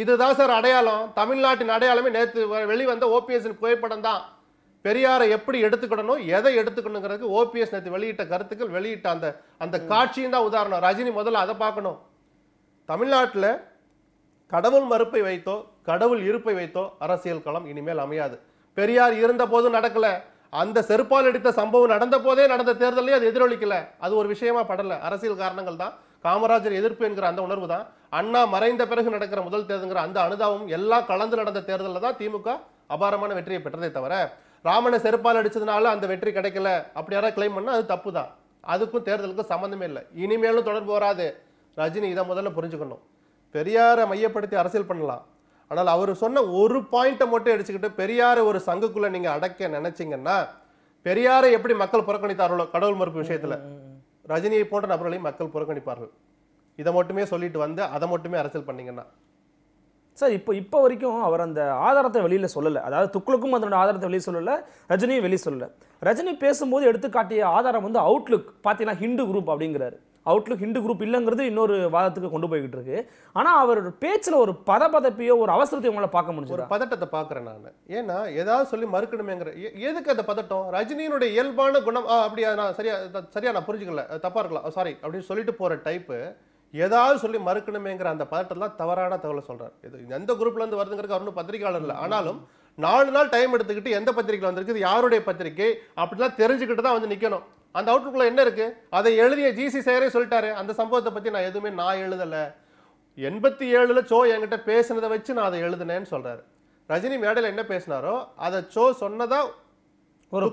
இதுதான் சார் அடையாளம் தமிழ்நாட்டின் அடையாளமே நேற்று வெளிவந்த ஓபிஎஸ் புகைப்படம் தான் பெரியாரை எப்படி எடுத்துக்கணும் எதை எடுத்துக்கணுங்கிறதுக்கு ஓபிஎஸ் நேற்று வெளியிட்ட கருத்துக்கள் வெளியிட்ட அந்த அந்த காட்சியும் தான் உதாரணம் ரஜினி முதல்ல அதை பார்க்கணும் தமிழ்நாட்டில் கடவுள் மறுப்பை வைத்தோ கடவுள் இருப்பை வைத்தோ அரசியல் களம் இனிமேல் அமையாது பெரியார் இருந்த போதும் நடக்கல அந்த செருப்பால் எடுத்த சம்பவம் நடந்த போதே நடந்த தேர்தலையும் அது எதிரொலிக்கல அது ஒரு விஷயமா படல அரசியல் காரணங்கள் தான் காமராஜர் எதிர்ப்பு என்கிற அந்த உணர்வு தான் அண்ணா மறைந்த பிறகு நடக்கிற முதல் தேர்தல்ங்கிற அந்த அனுதாபம் எல்லாம் கலந்து நடந்த தேர்தலில் தான் திமுக அபாரமான வெற்றியை பெற்றதே தவிர ராமனை செருப்பால் அடித்ததுனால அந்த வெற்றி கிடைக்கல அப்படி யாராவது கிளைம் பண்ணால் அது தப்பு தான் அதுக்கும் தேர்தலுக்கும் சம்மந்தமே இல்லை இனிமேலும் தொடர்பு வராது ரஜினி இதை முதல்ல புரிஞ்சுக்கணும் பெரியாரை மையப்படுத்தி அரசியல் பண்ணலாம் ஆனால் அவர் சொன்ன ஒரு பாயிண்ட்டை மட்டும் அடிச்சுக்கிட்டு பெரியாரை ஒரு சங்குக்குள்ளே நீங்கள் அடக்க நினச்சிங்கன்னா பெரியாரை எப்படி மக்கள் புறக்கணித்தார்களோ கடவுள் மறுப்பு விஷயத்தில் ரஜினியை போன்ற நபர்களையும் மக்கள் புறக்கணிப்பார்கள் இதை மட்டுமே சொல்லிட்டு வந்து அதை மட்டுமே அரசியல் பண்ணிங்கன்னா சார் இப்போ இப்போ வரைக்கும் அவர் அந்த ஆதாரத்தை வெளியில் சொல்லலை அதாவது துக்குளுக்கும் அதனோட ஆதாரத்தை வெளியே சொல்லலை ரஜினியும் வெளியே சொல்லலை ரஜினி பேசும்போது எடுத்துக்காட்டிய ஆதாரம் வந்து அவுட்லுக் பார்த்தீங்கன்னா ஹிண்டு குரூப் அப்படிங்கிறாரு அவுட்லுக் ஹிண்டு குரூப் இல்லைங்கிறது இன்னொரு வாதத்துக்கு கொண்டு போய்கிட்டு இருக்கு ஆனால் அவர் பேச்சில் ஒரு பத பதப்பையோ ஒரு அவசரத்தை உங்களால் பார்க்க முடிஞ்சு ஒரு பதட்டத்தை பார்க்குறேன் நான் ஏன்னா ஏதாவது சொல்லி மறுக்கணுமேங்கிற எதுக்கு அந்த பதட்டம் ரஜினியினுடைய இயல்பான குணம் அப்படியா நான் சரியா சரியா நான் புரிஞ்சுக்கல தப்பாக இருக்கலாம் சாரி அப்படின்னு சொல்லிட்டு போகிற டைப்பு ஏதாவது சொல்லி மறுக்கணுமேங்கிற அந்த பதட்டம்லாம் தவறான தகவலை சொல்கிறார் இது எந்த குரூப்லேருந்து வருதுங்கிறது அவருன்னு பத்திரிகையாளர் இல்லை ஆனாலும் நாலு நாள் டைம் எடுத்துக்கிட்டு எந்த பத்திரிகையில் வந்திருக்கு யாருடைய பத்திரிகை அப்படிலாம் தெரிஞ்சுக்கிட்டு தான் வந்து நிற்கணும் அந்த அவுட்லுக்கில் என்ன இருக்குது அதை எழுதிய ஜிசி சேரே சொல்லிட்டாரு அந்த சம்பவத்தை பற்றி நான் எதுவுமே நான் எழுதலை எண்பத்தி ஏழில் சோ என்கிட்ட பேசினதை வச்சு நான் அதை எழுதினேன்னு சொல்கிறாரு ரஜினி மேடையில் என்ன பேசினாரோ அதை சோ சொன்னதாக ஒரு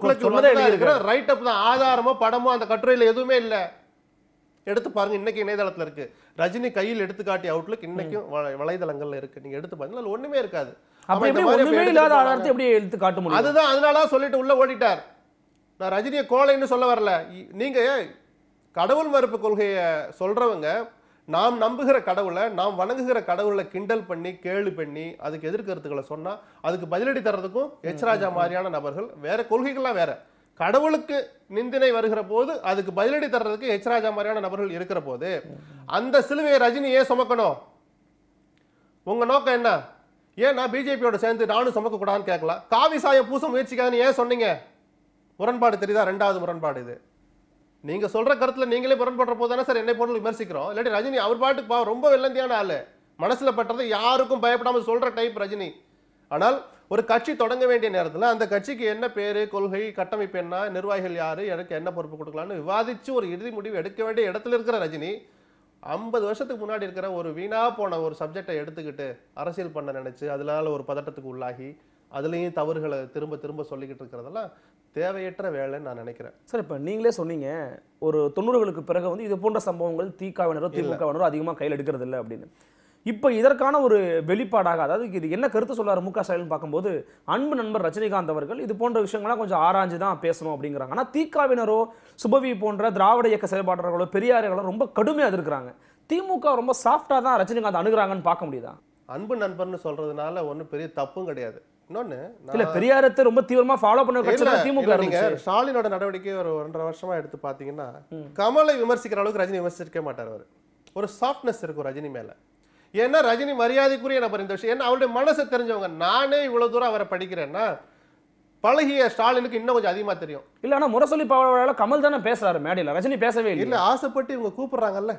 ரைட் அப் தான் ஆதாரமோ படமோ அந்த கட்டுரையில் எதுவுமே இல்லை எடுத்து பாருங்க இன்னைக்கு இணையதளத்தில் இருக்கு ரஜினி கையில் எடுத்து காட்டிய அவுட்லுக் இன்னைக்கும் வலைதளங்கள்ல இருக்கு நீங்க எடுத்து பாருங்க ஒண்ணுமே இருக்காது அதுதான் அதனால சொல்லிட்டு உள்ள ஓடிட்டார் நான் ரஜினியை கோலைன்னு சொல்ல வரல நீங்க கடவுள் மறுப்பு கொள்கையை சொல்றவங்க நாம் நம்புகிற கடவுளை நாம் வணங்குகிற கடவுளை கிண்டல் பண்ணி கேள்வி பண்ணி அதுக்கு எதிர்கருத்துக்களை சொன்னா அதுக்கு பதிலடி தர்றதுக்கும் எச் ராஜா மாதிரியான நபர்கள் வேற கொள்கைகள்லாம் வேற கடவுளுக்கு நிந்தினை வருகிற போது அதுக்கு பதிலடி தர்றதுக்கு ஹெச்ராஜா மாதிரியான நபர்கள் இருக்கிற போது அந்த சிலுவையை ரஜினி ஏன் சுமக்கணும் உங்க நோக்கம் என்ன ஏன் நான் பிஜேபியோட சேர்ந்து நானும் சுமக்கக்கூடாதுன்னு கேட்கலாம் காவி சாய பூச முயற்சிக்காதுன்னு ஏன் சொன்னீங்க முரண்பாடு தெரியுதா ரெண்டாவது முரண்பாடு இது நீங்க சொல்ற கருத்துல நீங்களே முரண்படுற போது தானே சார் என்னை போட்டு விமர்சிக்கிறோம் இல்லாட்டி ரஜினி அவர் பாட்டுக்கு ரொம்ப வெள்ளந்தியான ஆளு மனசுல பட்டது யாருக்கும் பயப்படாமல் சொல்ற டைப் ரஜினி ஆனால் ஒரு கட்சி தொடங்க வேண்டிய நேரத்தில் அந்த கட்சிக்கு என்ன பேர் கொள்கை கட்டமைப்பு என்ன நிர்வாகிகள் யார் எனக்கு என்ன பொறுப்பு கொடுக்கலாம்னு விவாதித்து ஒரு இறுதி முடிவு எடுக்க வேண்டிய இடத்துல இருக்கிற ரஜினி ஐம்பது வருஷத்துக்கு முன்னாடி இருக்கிற ஒரு வீணாக போன ஒரு சப்ஜெக்டை எடுத்துக்கிட்டு அரசியல் பண்ண நினச்சி அதனால் ஒரு பதட்டத்துக்கு உள்ளாகி அதுலேயும் தவறுகளை திரும்ப திரும்ப சொல்லிக்கிட்டு இருக்கிறதெல்லாம் தேவையற்ற வேலைன்னு நான் நினைக்கிறேன் சார் இப்போ நீங்களே சொன்னீங்க ஒரு தொண்ணூறுகளுக்கு பிறகு வந்து இது போன்ற சம்பவங்கள் திகாவினரோ திமுகவினரோ அதிகமாக கையில் எடுக்கிறது இல்லை அப்படின்னு இப்போ இதற்கான ஒரு வெளிப்பாடாக அதாவது இது என்ன கருத்து சொல்கிறார் மு க ஸ்டாலின் பார்க்கும்போது அன்பு நண்பர் ரஜினிகாந்த் அவர்கள் இது போன்ற விஷயங்கள்லாம் கொஞ்சம் ஆராய்ஞ்சு தான் பேசணும் அப்படிங்கிறாங்க ஆனால் தீக்காவினரோ சுபவி போன்ற திராவிட இயக்க செயல்பாட்டாளர்களோ பெரியார்களோ ரொம்ப கடுமையாக இருக்கிறாங்க திமுக ரொம்ப சாஃப்டாக தான் ரஜினிகாந்த் அணுகிறாங்கன்னு பார்க்க முடியுதா அன்பு நண்பர்னு சொல்கிறதுனால ஒன்றும் பெரிய தப்பும் கிடையாது இன்னொன்னு இல்லை பெரியாரத்தை ரொம்ப தீவிரமா ஃபாலோ பண்ண திமுக ஸ்டாலினோட நடவடிக்கை ஒரு ஒன்றரை வருஷமா எடுத்து பார்த்தீங்கன்னா கமலை விமர்சிக்கிற அளவுக்கு ரஜினி விமர்சிக்க மாட்டார் அவர் ஒரு சாஃப்ட்னஸ் இருக்கும் ரஜினி மேல ஏன்னா ரஜினி மரியாதைக்குரிய நபர் இந்த விஷயம் ஏன்னா அவருடைய மனசை தெரிஞ்சவங்க நானே இவ்வளோ தூரம் அவரை படிக்கிறேன்னா பழகிய ஸ்டாலினுக்கு இன்னும் கொஞ்சம் அதிகமாக தெரியும் இல்லை ஆனால் முரசொலி பாவலால கமல் தானே பேசுறாரு மேடையில் ரஜினி பேசவே இல்லை இல்லை ஆசைப்பட்டு இவங்க கூப்பிடுறாங்கல்ல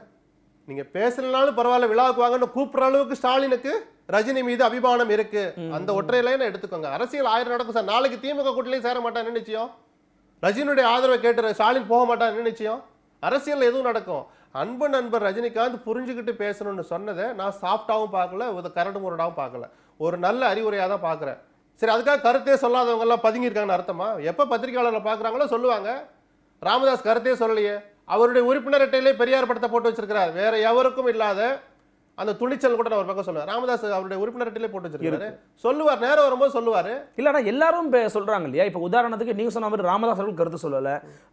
நீங்கள் பேசலனாலும் பரவாயில்ல விழாவுக்கு வாங்கன்னு கூப்பிடுற அளவுக்கு ஸ்டாலினுக்கு ரஜினி மீது அபிமானம் இருக்கு அந்த ஒற்றை எடுத்துக்கோங்க அரசியல் ஆயிரம் நடக்கும் சார் நாளைக்கு திமுக கூட்டிலையும் சேர மாட்டான்னு நினைச்சியோ ரஜினியுடைய ஆதரவை கேட்டு ஸ்டாலின் போக மாட்டான்னு நினைச்சியோ அரசியல் எதுவும் நடக்கும் அன்பு நண்பர் ரஜினிகாந்த் புரிஞ்சுக்கிட்டு பேசணும்னு சொன்னதை நான் சாஃப்டாகவும் பார்க்கல ஒரு கரடு முரடாகவும் பார்க்கல ஒரு நல்ல அறிவுரையாக தான் பார்க்குறேன் சரி அதுக்காக கருத்தே சொல்லாதவங்கெல்லாம் பதுங்கியிருக்காங்கன்னு அர்த்தமா எப்போ பத்திரிகையாளர்களை பார்க்குறாங்களோ சொல்லுவாங்க ராமதாஸ் கருத்தே சொல்லலையே அவருடைய உறுப்பினர் அட்டையிலே பெரியார் படத்தை போட்டு வச்சிருக்கிறார் வேற எவருக்கும் இல்லாத அந்த துணிச்சல் கூட ஒரு பக்கம் சொல்லுவார் ராமதாஸ் அவருடைய உறுப்பினர்கிட்டே போட்டு வச்சிருக்காரு சொல்லுவார் நேரம் வரும்போது சொல்லுவார் இல்லைனா எல்லாரும் சொல்றாங்க இல்லையா இப்போ உதாரணத்துக்கு நீங்க சொன்ன மாதிரி ராமதாஸ் அவர்கள் கருத்து சொல்லல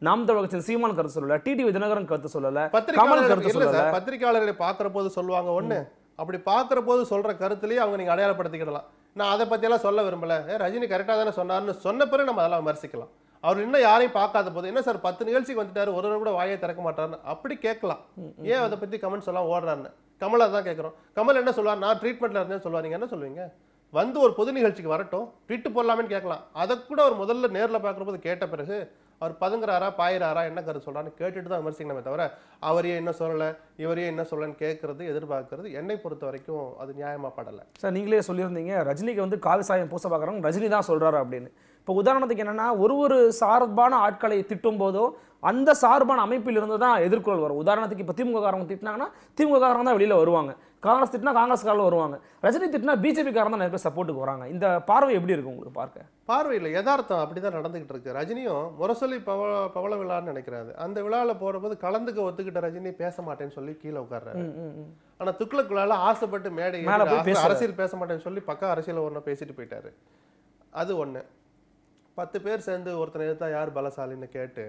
நாம் தமிழகத்தின் சீமான் கருத்து சொல்லல டிடிவி தினகரன் கருத்து சொல்லல பத்திரிகையாளர் பத்திரிகையாளர்களை பார்க்குற போது சொல்லுவாங்க ஒன்று அப்படி பார்க்குற போது சொல்ற கருத்துலேயே அவங்க நீங்க அடையாளப்படுத்திக்கிடலாம் நான் அதை பற்றியெல்லாம் சொல்ல விரும்பல ரஜினி கரெக்டாக தானே சொன்னார்னு சொன்ன பிறகு நம்ம அதெல்லாம் விமர்சிக்கலாம் அவர் இன்னும் யாரையும் பார்க்காத போது என்ன சார் பத்து நிகழ்ச்சிக்கு வந்துட்டாரு ஒருவர் கூட வாயை திறக்க மாட்டாருன்னு அப்படி கேட்கலாம் ஏன் அதை பற்றி கமெண்ட் சொல்லலாம் ஓடுறான்னு கமலை தான் கேட்குறோம் கமல் என்ன சொல்லுவார் நான் ட்ரீட்மெண்ட்ல இருந்தேன்னு சொல்லுவார் என்ன சொல்லுவீங்க வந்து ஒரு பொது நிகழ்ச்சிக்கு வரட்டும் ட்விட்டு போடலாமே கேட்கலாம் அதை கூட அவர் முதல்ல நேரில் பார்க்குற போது கேட்ட பிறகு அவர் பதுங்குறாரா பாயிறாரா என்ன கருத்து சொல்கிறான்னு கேட்டுட்டு தான் விமர்சிக்கணுமே தவிர அவரையே என்ன சொல்லலை இவரையே என்ன சொல்லலன்னு கேட்கறது எதிர்பார்க்கறது என்னை பொறுத்த வரைக்கும் அது நியாயமாக படலை சார் நீங்களே சொல்லியிருந்தீங்க ரஜினிக்கு வந்து கால் சாயம் பூச பார்க்குறவங்க ரஜினி தான் சொல்கிறாரு அப்படின்னு இப்போ உதாரணத்துக்கு என்னென்னா ஒரு ஒரு சார்பான ஆட்களை திட்டும் போதோ அந்த சார்பான அமைப்பிலிருந்து தான் எதிர்கொள் வரும் உதாரணத்துக்கு இப்போ திமுக காரங்க திட்டினாங்கன்னா திமுக காரங்க தான் வெளியில் வருவாங்க காங்கிரஸ் திட்டினா காங்கிரஸ் காரில் வருவாங்க ரஜினி திட்டினா பிஜேபி காரங்க தான் நிறைய பேர் சப்போர்ட்டுக்கு வராங்க இந்த பார்வை எப்படி இருக்கு உங்களுக்கு பார்க்க பார்வை இல்லை யதார்த்தம் அப்படி தான் நடந்துகிட்டு இருக்கு ரஜினியும் முரசொலி பவ பவள விழான்னு நினைக்கிறாரு அந்த விழாவில் போகிறபோது கலந்துக்க ஒத்துக்கிட்ட ரஜினி பேச மாட்டேன்னு சொல்லி கீழே உட்கார்றாரு ஆனால் துக்களுக்குள்ளால ஆசைப்பட்டு மேடை அரசியல் பேச மாட்டேன்னு சொல்லி பக்கம் அரசியல் ஒன்று பேசிட்டு போயிட்டாரு அது ஒன்று பத்து பேர் சேர்ந்து ஒருத்தனை எடுத்தா யார் பலசாலின்னு கேட்டு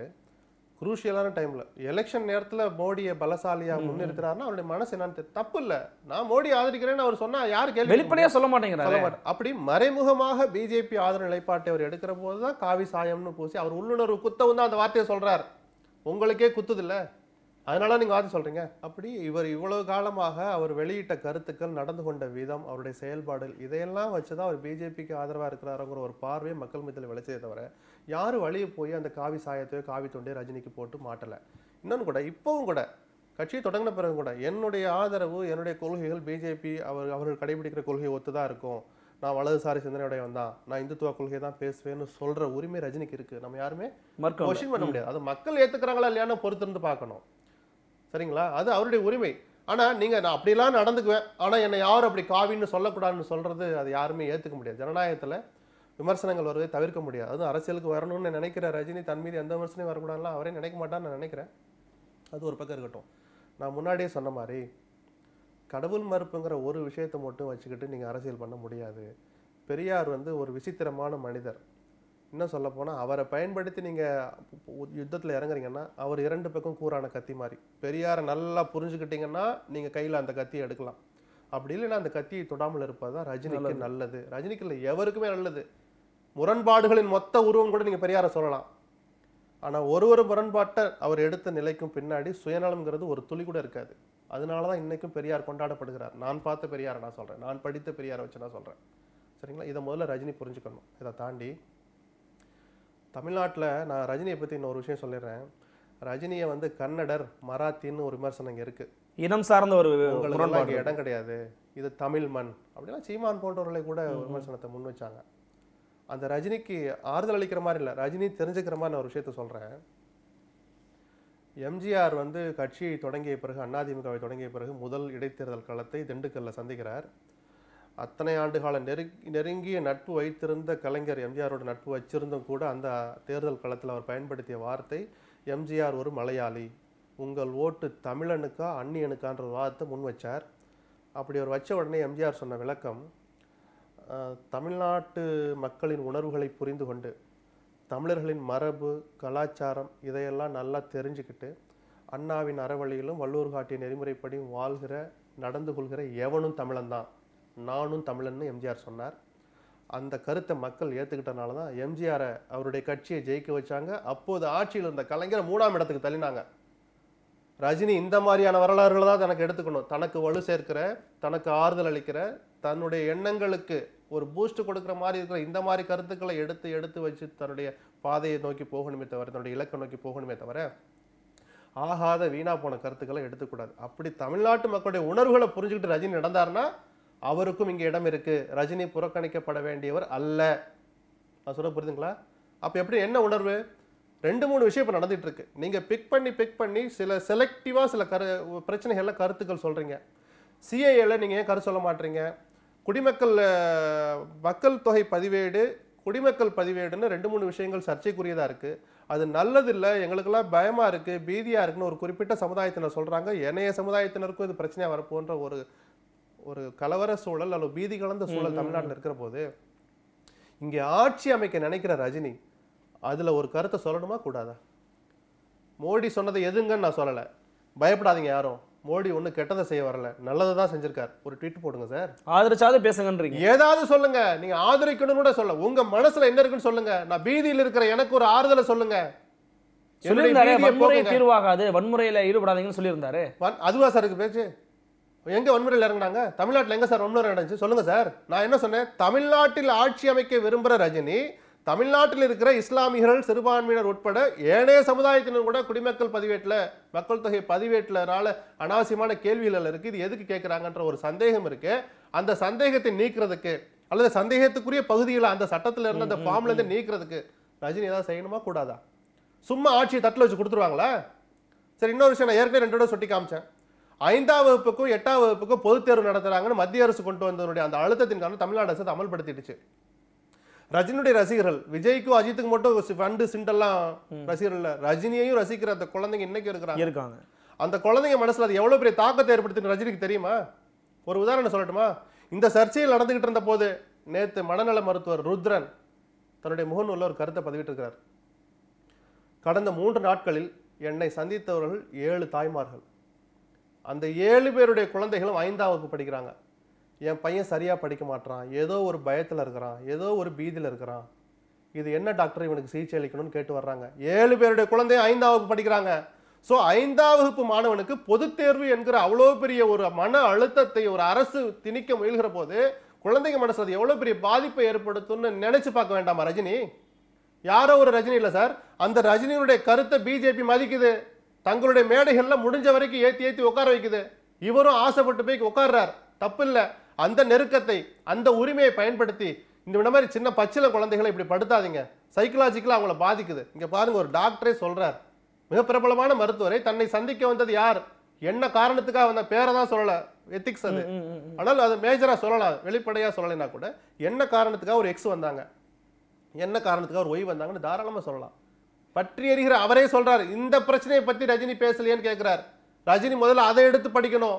குரூஷியலான டைமில் எலெக்ஷன் நேரத்தில் மோடியை பலசாலியாக முன்னிறுத்துறாருன்னா அவருடைய மனசு என்னான்னு தப்பு இல்லை நான் மோடி ஆதரிக்கிறேன்னு அவர் சொன்னால் யார் கேள்வி வெளிப்படையாக சொல்ல மாட்டேங்கிறார் அப்படி மறைமுகமாக பிஜேபி ஆதரவு நிலைப்பாட்டை அவர் எடுக்கிற போது தான் காவி சாயம்னு பூசி அவர் உள்ளுணர்வு குத்தவும் தான் அந்த வார்த்தையை சொல்கிறார் உங்களுக்கே குத்துதில்லை அதனால நீங்கள் ஆதி சொல்கிறீங்க அப்படி இவர் இவ்வளோ காலமாக அவர் வெளியிட்ட கருத்துக்கள் நடந்து கொண்ட விதம் அவருடைய செயல்பாடுகள் இதையெல்லாம் வச்சு தான் அவர் பிஜேபிக்கு ஆதரவாக இருக்கிறாருங்கிற ஒரு பார்வையை மக்கள் மத்தியில் விளைச்சதே தவிர யாரும் வழியை போய் அந்த காவி சாயத்தையோ காவி தொண்டையோ ரஜினிக்கு போட்டு மாட்டலை இன்னொன்னு கூட இப்போவும் கூட கட்சியை தொடங்கின பிறகு கூட என்னுடைய ஆதரவு என்னுடைய கொள்கைகள் பிஜேபி அவர் அவர்கள் கடைபிடிக்கிற கொள்கையை ஒத்துதான் இருக்கும் நான் வலதுசாரி சிந்தனையுடைய வந்தான் நான் இந்துத்துவ கொள்கையை தான் பேசுவேன்னு சொல்ற உரிமை ரஜினிக்கு இருக்கு நம்ம யாருமே பண்ண முடியாது அது மக்கள் ஏத்துக்கிறாங்களா இல்லையான்னு பொறுத்திருந்து பார்க்கணும் சரிங்களா அது அவருடைய உரிமை ஆனால் நீங்கள் நான் அப்படிலாம் நடந்துக்குவேன் ஆனால் என்னை யாரும் அப்படி காவின்னு சொல்லக்கூடாதுன்னு சொல்கிறது அது யாருமே ஏற்றுக்க முடியாது ஜனநாயகத்தில் விமர்சனங்கள் வருவதை தவிர்க்க முடியாது அதுவும் அரசியலுக்கு வரணும்னு நினைக்கிற ரஜினி தன் மீது எந்த விமர்சனையும் வரக்கூடாதுலாம் அவரே நினைக்க மாட்டான்னு நான் நினைக்கிறேன் அது ஒரு பக்கம் இருக்கட்டும் நான் முன்னாடியே சொன்ன மாதிரி கடவுள் மறுப்புங்கிற ஒரு விஷயத்தை மட்டும் வச்சுக்கிட்டு நீங்கள் அரசியல் பண்ண முடியாது பெரியார் வந்து ஒரு விசித்திரமான மனிதர் இன்னும் சொல்ல போனால் அவரை பயன்படுத்தி நீங்கள் யுத்தத்தில் இறங்குறீங்கன்னா அவர் இரண்டு பக்கம் கூறான கத்தி மாதிரி பெரியாரை நல்லா புரிஞ்சுக்கிட்டீங்கன்னா நீங்கள் கையில் அந்த கத்தியை எடுக்கலாம் அப்படி இல்லைன்னா அந்த கத்தியை தொடாமல் இருப்பது தான் ரஜினிக்கு நல்லது ரஜினிக்கு இல்லை எவருக்குமே நல்லது முரண்பாடுகளின் மொத்த உருவம் கூட நீங்கள் பெரியாரை சொல்லலாம் ஆனால் ஒரு ஒரு முரண்பாட்டை அவர் எடுத்த நிலைக்கும் பின்னாடி சுயநலம்ங்கிறது ஒரு துளி கூட இருக்காது அதனால தான் இன்னைக்கும் பெரியார் கொண்டாடப்படுகிறார் நான் பார்த்த பெரியாரை நான் சொல்கிறேன் நான் படித்த பெரியாரை வச்சு நான் சொல்கிறேன் சரிங்களா இதை முதல்ல ரஜினி புரிஞ்சுக்கணும் இதை தாண்டி தமிழ்நாட்டில் நான் ரஜினியை பற்றி இன்னொரு விஷயம் சொல்லிடுறேன் ரஜினியை வந்து கன்னடர் மராத்தின்னு ஒரு விமர்சனம் இங்கே இருக்குது இனம் சார்ந்த ஒரு உங்களுக்கு இடம் கிடையாது இது தமிழ் மண் அப்படின்னா சீமான் போன்றவர்களை கூட விமர்சனத்தை முன் வச்சாங்க அந்த ரஜினிக்கு ஆறுதல் அளிக்கிற மாதிரி இல்லை ரஜினி தெரிஞ்சுக்கிற மாதிரி நான் ஒரு விஷயத்த சொல்கிறேன் எம்ஜிஆர் வந்து கட்சி தொடங்கிய பிறகு அதிமுகவை தொடங்கிய பிறகு முதல் இடைத்தேர்தல் காலத்தை திண்டுக்கல்ல சந்திக்கிறார் அத்தனை ஆண்டுகால நெருங்கி நெருங்கிய நட்பு வைத்திருந்த கலைஞர் எம்ஜிஆரோட நட்பு வச்சிருந்தும் கூட அந்த தேர்தல் களத்தில் அவர் பயன்படுத்திய வார்த்தை எம்ஜிஆர் ஒரு மலையாளி உங்கள் ஓட்டு தமிழனுக்கா அந்நியனுக்கான்ற வாதத்தை முன் வச்சார் அப்படி அவர் வச்ச உடனே எம்ஜிஆர் சொன்ன விளக்கம் தமிழ்நாட்டு மக்களின் உணர்வுகளை புரிந்து கொண்டு தமிழர்களின் மரபு கலாச்சாரம் இதையெல்லாம் நல்லா தெரிஞ்சுக்கிட்டு அண்ணாவின் அறவழியிலும் வள்ளுவர் காட்டிய நெறிமுறைப்படியும் வாழ்கிற நடந்து கொள்கிற எவனும் தமிழன்தான் நானும் தமிழன்னு எம்ஜிஆர் சொன்னார் அந்த கருத்தை மக்கள் ஏற்றுக்கிட்டனால தான் எம்ஜிஆரை அவருடைய கட்சியை ஜெயிக்க வச்சாங்க அப்போது ஆட்சியில் இருந்த கலைஞரை மூணாம் இடத்துக்கு தள்ளினாங்க ரஜினி இந்த மாதிரியான வரலாறுகளை தான் தனக்கு எடுத்துக்கணும் தனக்கு வலு சேர்க்கிற தனக்கு ஆறுதல் அளிக்கிற தன்னுடைய எண்ணங்களுக்கு ஒரு பூஸ்ட் கொடுக்குற மாதிரி இருக்கிற இந்த மாதிரி கருத்துக்களை எடுத்து எடுத்து வச்சு தன்னுடைய பாதையை நோக்கி போகணுமே தவிர தன்னுடைய இலக்கை நோக்கி போகணுமே தவிர ஆகாத வீணா போன கருத்துக்களை எடுத்துக்கூடாது அப்படி தமிழ்நாட்டு மக்களுடைய உணர்வுகளை புரிஞ்சுக்கிட்டு ரஜினி நடந்தார்னா அவருக்கும் இங்கே இடம் இருக்குது ரஜினி புறக்கணிக்கப்பட வேண்டியவர் அல்ல நான் சொல்ல புரியுதுங்களா அப்போ எப்படி என்ன உணர்வு ரெண்டு மூணு விஷயம் இப்போ இருக்கு நீங்கள் பிக் பண்ணி பிக் பண்ணி சில செலக்டிவாக சில கரு பிரச்சனைகளில் கருத்துக்கள் சொல்கிறீங்க சிஐஏல நீங்கள் ஏன் கருத்து சொல்ல மாட்டீங்க குடிமக்கள் மக்கள் தொகை பதிவேடு குடிமக்கள் பதிவேடுன்னு ரெண்டு மூணு விஷயங்கள் சர்ச்சைக்குரியதாக இருக்குது அது நல்லதில்லை எங்களுக்கெல்லாம் பயமாக இருக்குது பீதியாக இருக்குன்னு ஒரு குறிப்பிட்ட சமுதாயத்தினர் சொல்கிறாங்க என்னைய சமுதாயத்தினருக்கும் இது பிரச்சனையாக வரப்போன்ற ஒரு ஒரு கலவர சூழல் அல்லது பீதி கலந்த சூழல் தமிழ்நாட்டில் இருக்கிற போது இங்கே ஆட்சி அமைக்க நினைக்கிற ரஜினி அதில் ஒரு கருத்தை சொல்லணுமா கூடாதா மோடி சொன்னதை எதுங்கன்னு நான் சொல்லலை பயப்படாதீங்க யாரும் மோடி ஒன்றும் கெட்டதை செய்ய வரல நல்லதை தான் செஞ்சுருக்கார் ஒரு ட்வீட் போடுங்க சார் ஆதரிச்சாவது பேசுங்கன்றீங்க ஏதாவது சொல்லுங்க நீங்க ஆதரிக்கணும்னு கூட சொல்ல உங்க மனசுல என்ன இருக்குன்னு சொல்லுங்க நான் பீதியில் இருக்கிற எனக்கு ஒரு ஆறுதலை சொல்லுங்க சொல்லியிருந்தாரு வன்முறை தீர்வாகாது வன்முறையில ஈடுபடாதீங்கன்னு சொல்லியிருந்தாரு அதுவா சார் இருக்கு பேச்சு எங்கே வன்முறையில் இறங்கினாங்க தமிழ்நாட்டில் எங்கே சார் வன்முறை நடந்துச்சு சொல்லுங்கள் சார் நான் என்ன சொன்னேன் தமிழ்நாட்டில் ஆட்சி அமைக்க விரும்புகிற ரஜினி தமிழ்நாட்டில் இருக்கிற இஸ்லாமியர்கள் சிறுபான்மையினர் உட்பட ஏனைய சமுதாயத்தினர் கூட குடிமக்கள் பதிவேட்டில் மக்கள் தொகை பதிவேட்டில்னால அனாவசியமான கேள்விகள் இருக்குது இது எதுக்கு கேட்குறாங்கன்ற ஒரு சந்தேகம் இருக்குது அந்த சந்தேகத்தை நீக்கிறதுக்கு அல்லது சந்தேகத்துக்குரிய பகுதியில் அந்த சட்டத்தில் இருந்த அந்த இருந்து நீக்கிறதுக்கு ரஜினி ஏதாவது செய்யணுமா கூடாதா சும்மா ஆட்சியை தட்டில் வச்சு கொடுத்துருவாங்களா சரி இன்னொரு விஷயம் நான் ஏற்கனவே ரெண்டு சுட்டி காமிச்சேன் ஐந்தாம் வகுப்புக்கும் எட்டாம் வகுப்புக்கும் பொதுத் தேர்வு நடத்துறாங்கன்னு மத்திய அரசு கொண்டு வந்ததனுடைய அந்த அழுத்தத்தின் காரணம் தமிழ்நாடு அரசு அமல்படுத்திடுச்சு ரஜினியுடைய ரசிகர்கள் விஜய்க்கும் அஜித்துக்கு மட்டும் ஃபண்டு சிண்டெல்லாம் ரசிகர்கள் ரஜினியையும் ரசிக்கிற அந்த குழந்தைங்க இன்னைக்கு இருக்கிறாங்க இருக்காங்க அந்த குழந்தைங்க மனசில் அது எவ்வளவு பெரிய தாக்கத்தை ஏற்படுத்தின ரஜினிக்கு தெரியுமா ஒரு உதாரணம் சொல்லட்டுமா இந்த சர்ச்சையில் நடந்துகிட்டு இருந்த போது நேற்று மனநல மருத்துவர் ருத்ரன் தன்னுடைய முகநூலில் ஒரு கருத்தை பதிவிட்டு இருக்கிறார் கடந்த மூன்று நாட்களில் என்னை சந்தித்தவர்கள் ஏழு தாய்மார்கள் அந்த ஏழு பேருடைய குழந்தைகளும் ஐந்தாம் வகுப்பு படிக்கிறாங்க என் பையன் சரியாக படிக்க மாட்டான் ஏதோ ஒரு பயத்தில் இருக்கிறான் ஏதோ ஒரு பீதியில் இருக்கிறான் இது என்ன டாக்டர் இவனுக்கு சிகிச்சை அளிக்கணும்னு கேட்டு வர்றாங்க ஏழு பேருடைய குழந்தையும் ஐந்தாம் வகுப்பு படிக்கிறாங்க ஸோ ஐந்தாம் வகுப்பு மாணவனுக்கு பொது தேர்வு என்கிற அவ்வளோ பெரிய ஒரு மன அழுத்தத்தை ஒரு அரசு திணிக்க முயல்கிற போது குழந்தைங்க மனசு அது எவ்வளோ பெரிய பாதிப்பை ஏற்படுத்தும்னு நினச்சி பார்க்க வேண்டாமா ரஜினி யாரோ ஒரு ரஜினி இல்லை சார் அந்த ரஜினியுடைய கருத்தை பிஜேபி மதிக்குது தங்களுடைய மேடைகளில் முடிஞ்ச வரைக்கும் ஏற்றி ஏற்றி உட்கார வைக்குது இவரும் ஆசைப்பட்டு போய் உட்கார்றார் தப்பு இல்லை அந்த நெருக்கத்தை அந்த உரிமையை பயன்படுத்தி இந்த மாதிரி சின்ன பச்சில குழந்தைகளை இப்படி படுத்தாதீங்க சைக்கலாஜிக்கலாக அவங்கள பாதிக்குது இங்கே பாருங்கள் ஒரு டாக்டரே சொல்கிறார் மிக பிரபலமான மருத்துவரை தன்னை சந்திக்க வந்தது யார் என்ன காரணத்துக்காக வந்த பேரை தான் சொல்லலை எத்திக்ஸ் அது ஆனால் அது மேஜராக சொல்லலாம் வெளிப்படையாக சொல்லலைன்னா கூட என்ன காரணத்துக்காக ஒரு எக்ஸ் வந்தாங்க என்ன காரணத்துக்காக ஒரு ஒய் வந்தாங்கன்னு தாராளமாக சொல்லலாம் பற்றி எறிகிற அவரே சொல்கிறார் இந்த பிரச்சனையை பற்றி ரஜினி பேசலையேன்னு கேட்குறாரு ரஜினி முதல்ல அதை எடுத்து படிக்கணும்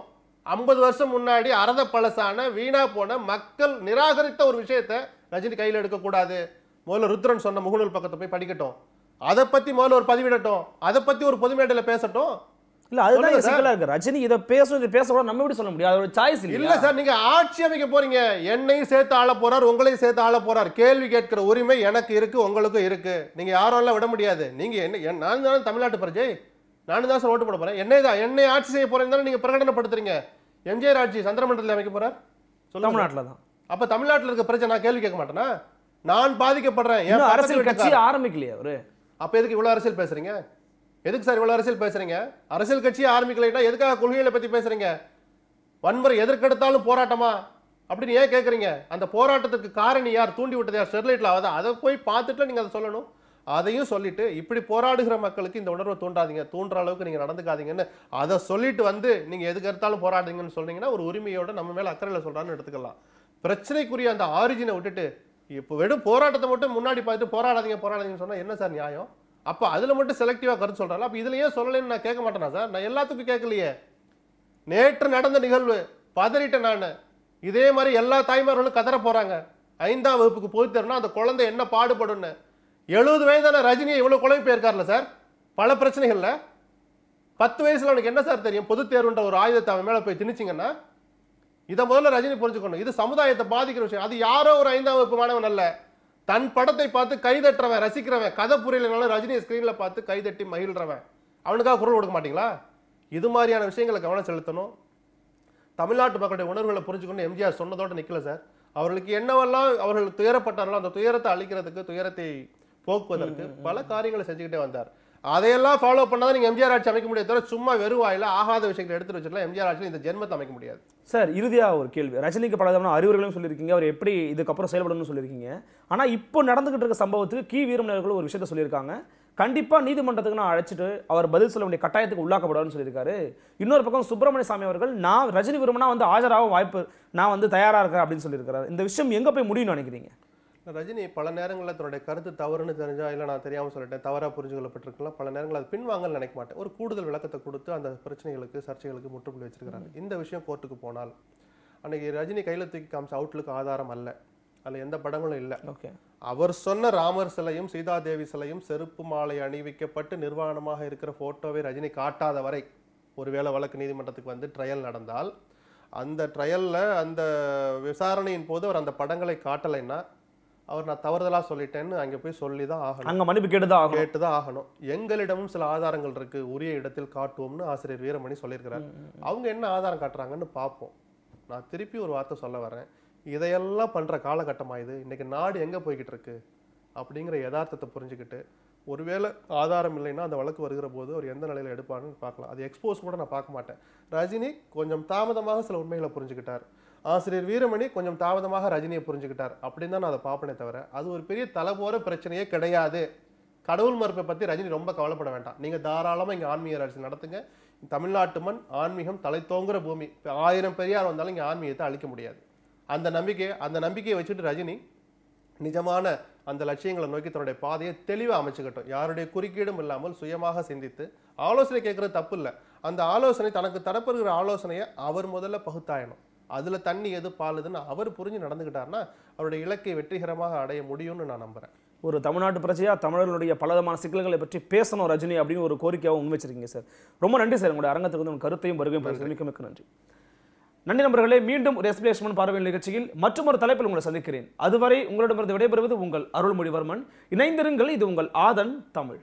ஐம்பது வருஷம் முன்னாடி அறத பழசான வீணா போன மக்கள் நிராகரித்த ஒரு விஷயத்த ரஜினி கையில் எடுக்கக்கூடாது முதல்ல ருத்ரன் சொன்ன முகநூல் பக்கத்தை போய் படிக்கட்டும் அதை பற்றி முதல்ல ஒரு பதிவிடட்டும் அதை பற்றி ஒரு பொதுமேடையில் பேசட்டும் இல்ல அதுதான் சிக்கலா இருக்கு ரஜினி இதை பேச பேச நம்ம எப்படி சொல்ல முடியும் அதோட சாய்ஸ் இல்ல சார் நீங்க ஆட்சி அமைக்க போறீங்க என்னையும் சேர்த்து ஆள போறார் உங்களையும் சேர்த்து ஆள போறார் கேள்வி கேட்கிற உரிமை எனக்கு இருக்கு உங்களுக்கும் இருக்கு நீங்க யாரெல்லாம் விட முடியாது நீங்க என்ன நான் தானே தமிழ்நாட்டு பிரஜை நானும் தான் சார் ஓட்டு போட போறேன் என்னை தான் என்னை ஆட்சி செய்ய போறேன்னு தானே நீங்க பிரகடனப்படுத்துறீங்க எம்ஜிஆர் ஆட்சி சந்திரமண்டலத்தில் அமைக்க போறார் தமிழ்நாட்டில் தான் அப்ப தமிழ்நாட்டில் இருக்க பிரச்சனை நான் கேள்வி கேட்க மாட்டேனா நான் பாதிக்கப்படுறேன் அரசியல் கட்சி ஆரம்பிக்கலையா அவரு அப்ப எதுக்கு இவ்வளவு அரசியல் பேசுறீங்க எதுக்கு சார் இவ்வளோ அரசியல் பேசுகிறீங்க அரசியல் கட்சி ஆரம்பிக்கலைன்னா எதுக்காக கொள்கைகளை பற்றி பேசுகிறீங்க வன்முறை எதற்கெடுத்தாலும் போராட்டமா அப்படின்னு ஏன் கேட்குறீங்க அந்த போராட்டத்துக்கு காரணி யார் தூண்டி விட்டது யார் ஸ்டெர்லைட்டில் ஆகுது அதை போய் பார்த்துட்டு நீங்கள் அதை சொல்லணும் அதையும் சொல்லிட்டு இப்படி போராடுகிற மக்களுக்கு இந்த உணர்வை தூண்டாதீங்க தூண்டுற அளவுக்கு நீங்கள் நடந்துக்காதீங்கன்னு அதை சொல்லிட்டு வந்து நீங்கள் எதுக்கு எடுத்தாலும் போராடுங்கன்னு சொன்னீங்கன்னா ஒரு உரிமையோட நம்ம மேலே அக்கறையில் சொல்கிறான்னு எடுத்துக்கலாம் பிரச்சனைக்குரிய அந்த ஆரிஜினை விட்டுட்டு இப்போ வெறும் போராட்டத்தை மட்டும் முன்னாடி பார்த்துட்டு போராடாதீங்க போராடாதீங்கன்னு சொன்னால் என்ன சார் நியாயம் அப்போ அதில் மட்டும் செலக்டிவாக கருத்து சொல்கிறாங்க அப்போ இதில் ஏன் சொல்லலைன்னு நான் கேட்க மாட்டேனா சார் நான் எல்லாத்துக்கும் கேட்கலையே நேற்று நடந்த நிகழ்வு பதறிட்டேன் நான் இதே மாதிரி எல்லா தாய்மார்களும் கதற போகிறாங்க ஐந்தாம் வகுப்புக்கு தரணும் அந்த குழந்தை என்ன பாடுபடும்னு எழுபது வயதான ரஜினியை இவ்வளோ குழம்பு போயிருக்காருல்ல சார் பல பிரச்சனைகளில் பத்து வயசில் அவனுக்கு என்ன சார் தெரியும் பொது தேர்வுன்ற ஒரு ஆயுதத்தை அவன் மேலே போய் திணிச்சிங்கன்னா இதை முதல்ல ரஜினி புரிஞ்சுக்கணும் இது சமுதாயத்தை பாதிக்கிற விஷயம் அது யாரோ ஒரு ஐந்தாம் வகுப்பு மாணவன் அல்ல தன் படத்தை பார்த்து கைதட்டுறவன் ரசிக்கிறவன் கதை புரியலனாலும் ரஜினியை ஸ்க்ரீனில் பார்த்து கைதட்டி மகிழ்றவன் அவனுக்காக குரல் கொடுக்க மாட்டீங்களா இது மாதிரியான விஷயங்களை கவனம் செலுத்தணும் தமிழ்நாட்டு மக்களுடைய உணர்வுகளை புரிஞ்சுக்கணும் எம்ஜிஆர் சொன்னதோட நிற்கல சார் அவர்களுக்கு என்னவெல்லாம் அவர்கள் துயரப்பட்டார்களோ அந்த துயரத்தை அழிக்கிறதுக்கு துயரத்தை போக்குவதற்கு பல காரியங்களை செஞ்சுக்கிட்டே வந்தார் அதையெல்லாம் ஃபாலோ பண்ணால் நீங்கள் எம்ஜிஆர் ஆட்சி அமைக்க முடியாது தவிர சும்மா வெறுவாயில் ஆகாத விஷயங்களை எடுத்து வச்சுக்கலாம் எம்ஜிஆர் ஆட்சியில் இந்த ஜென்மத்தை அமைக்க முடியாது சார் இறுதியாக ஒரு கேள்வி ரஜினிக்கு பலதமான அறிவுரைகளும் சொல்லியிருக்கீங்க அவர் எப்படி இதுக்கப்புறம் செயல்படணும்னு சொல்லியிருக்கீங்க ஆனால் இப்போ நடந்துகிட்டு இருக்க சம்பவத்துக்கு கீ வீரமணியர்கள் ஒரு விஷயத்த சொல்லியிருக்காங்க கண்டிப்பாக நீதிமன்றத்துக்கு நான் அழைச்சிட்டு அவர் பதில் சொல்ல வேண்டிய கட்டாயத்துக்கு உள்ளாக்கப்படாதுன்னு சொல்லியிருக்காரு இன்னொரு பக்கம் சுப்பிரமணிய சாமி அவர்கள் நான் ரஜினி விரும்பினா வந்து ஆஜராக வாய்ப்பு நான் வந்து தயாராக இருக்கிறேன் அப்படின்னு சொல்லியிருக்கிறார் இந்த விஷயம் எங்கே போய் முடியும்னு நினைக்கிறீங்க ரஜினி பல நேரங்களில் தன்னுடைய கருத்து தவறுன்னு தெரிஞ்சா இல்லை நான் தெரியாமல் சொல்லிட்டேன் தவறாக புரிஞ்சு கொள்ளப்பட்டிருக்கலாம் பல நேரங்களில் அது பின்வாங்கல் நினைக்க மாட்டேன் ஒரு கூடுதல் விளக்கத்தை கொடுத்து அந்த பிரச்சனைகளுக்கு சர்ச்சைகளுக்கு முற்றுப்புள்ளி வச்சிருக்கிறாங்க இந்த விஷயம் கோர்ட்டுக்கு போனால் அன்னைக்கு ரஜினி கையில் தூக்கி காமிச்ச அவுட்லுக்கு ஆதாரம் அல்ல அதில் எந்த படங்களும் இல்லை ஓகே அவர் சொன்ன ராமர் சிலையும் சீதாதேவி சிலையும் செருப்பு மாலை அணிவிக்கப்பட்டு நிர்வாணமாக இருக்கிற ஃபோட்டோவை ரஜினி காட்டாத வரை ஒருவேளை வழக்கு நீதிமன்றத்துக்கு வந்து ட்ரையல் நடந்தால் அந்த ட்ரையலில் அந்த விசாரணையின் போது அவர் அந்த படங்களை காட்டலைன்னா அவர் நான் தவறுதலாக சொல்லிட்டேன்னு அங்கே போய் சொல்லி தான் ஆகணும் அங்கே மன்னிப்பு கேட்டுதான் தான் கேட்டு தான் ஆகணும் எங்களிடமும் சில ஆதாரங்கள் இருக்குது உரிய இடத்தில் காட்டுவோம்னு ஆசிரியர் வீரமணி சொல்லியிருக்கிறார் அவங்க என்ன ஆதாரம் காட்டுறாங்கன்னு பார்ப்போம் நான் திருப்பி ஒரு வார்த்தை சொல்ல வரேன் இதையெல்லாம் பண்ணுற காலகட்டமாக இது இன்றைக்கி நாடு எங்கே போய்கிட்டு இருக்கு அப்படிங்கிற யதார்த்தத்தை புரிஞ்சுக்கிட்டு ஒருவேளை ஆதாரம் இல்லைன்னா அந்த வழக்கு வருகிற போது அவர் எந்த நிலையில் எடுப்பாருன்னு பார்க்கலாம் அது எக்ஸ்போஸ் கூட நான் பார்க்க மாட்டேன் ரஜினி கொஞ்சம் தாமதமாக சில உண்மைகளை புரிஞ்சுக்கிட்டார் ஆசிரியர் வீரமணி கொஞ்சம் தாமதமாக ரஜினியை புரிஞ்சுக்கிட்டார் அப்படின்னு தான் நான் அதை பார்ப்பனே தவிர அது ஒரு பெரிய தலைபோர பிரச்சனையே கிடையாது கடவுள் மறுப்பை பற்றி ரஜினி ரொம்ப கவலைப்பட வேண்டாம் நீங்கள் தாராளமாக இங்கே ஆன்மீக அரசு நடத்துங்க தமிழ்நாட்டு மண் ஆன்மீகம் தலை தோங்குற பூமி இப்போ ஆயிரம் பெரியார் வந்தாலும் இங்கே ஆன்மீகத்தை அழிக்க முடியாது அந்த நம்பிக்கையை அந்த நம்பிக்கையை வச்சுட்டு ரஜினி நிஜமான அந்த லட்சியங்களை நோக்கி தன்னுடைய பாதையை தெளிவாக அமைச்சுக்கட்டும் யாருடைய குறுக்கீடும் இல்லாமல் சுயமாக சிந்தித்து ஆலோசனை கேட்குறது தப்பு இல்லை அந்த ஆலோசனை தனக்கு தரப்படுகிற ஆலோசனையை அவர் முதல்ல பகுத்தாயணும் அதில் தண்ணி எது பாலுதுன்னு அவர் புரிஞ்சு நடந்துக்கிட்டார்னா அவருடைய இலக்கை வெற்றிகரமாக அடைய முடியும்னு நான் நம்புகிறேன் ஒரு தமிழ்நாட்டு பிரச்சையாக தமிழர்களுடைய பலதமான சிக்கல்களை பற்றி பேசணும் ரஜினி அப்படின்னு ஒரு கோரிக்கையாக வச்சிருக்கீங்க சார் ரொம்ப நன்றி சார் உங்களுடைய அரங்கத்துக்கு வந்து உங்கள் கருத்தையும் வருகையும் மிக்க மிக்க நன்றி நன்றி நண்பர்களே மீண்டும் எஸ்பிளேஷ்மன் பார்வையில் நிகழ்ச்சியில் மற்றொரு தலைப்பில் உங்களை சந்திக்கிறேன் அதுவரை உங்களிடமிருந்து விடைபெறுவது உங்கள் அருள்மொழிவர்மன் இணைந்திருங்கள் இது உங்கள் ஆதன் தமிழ்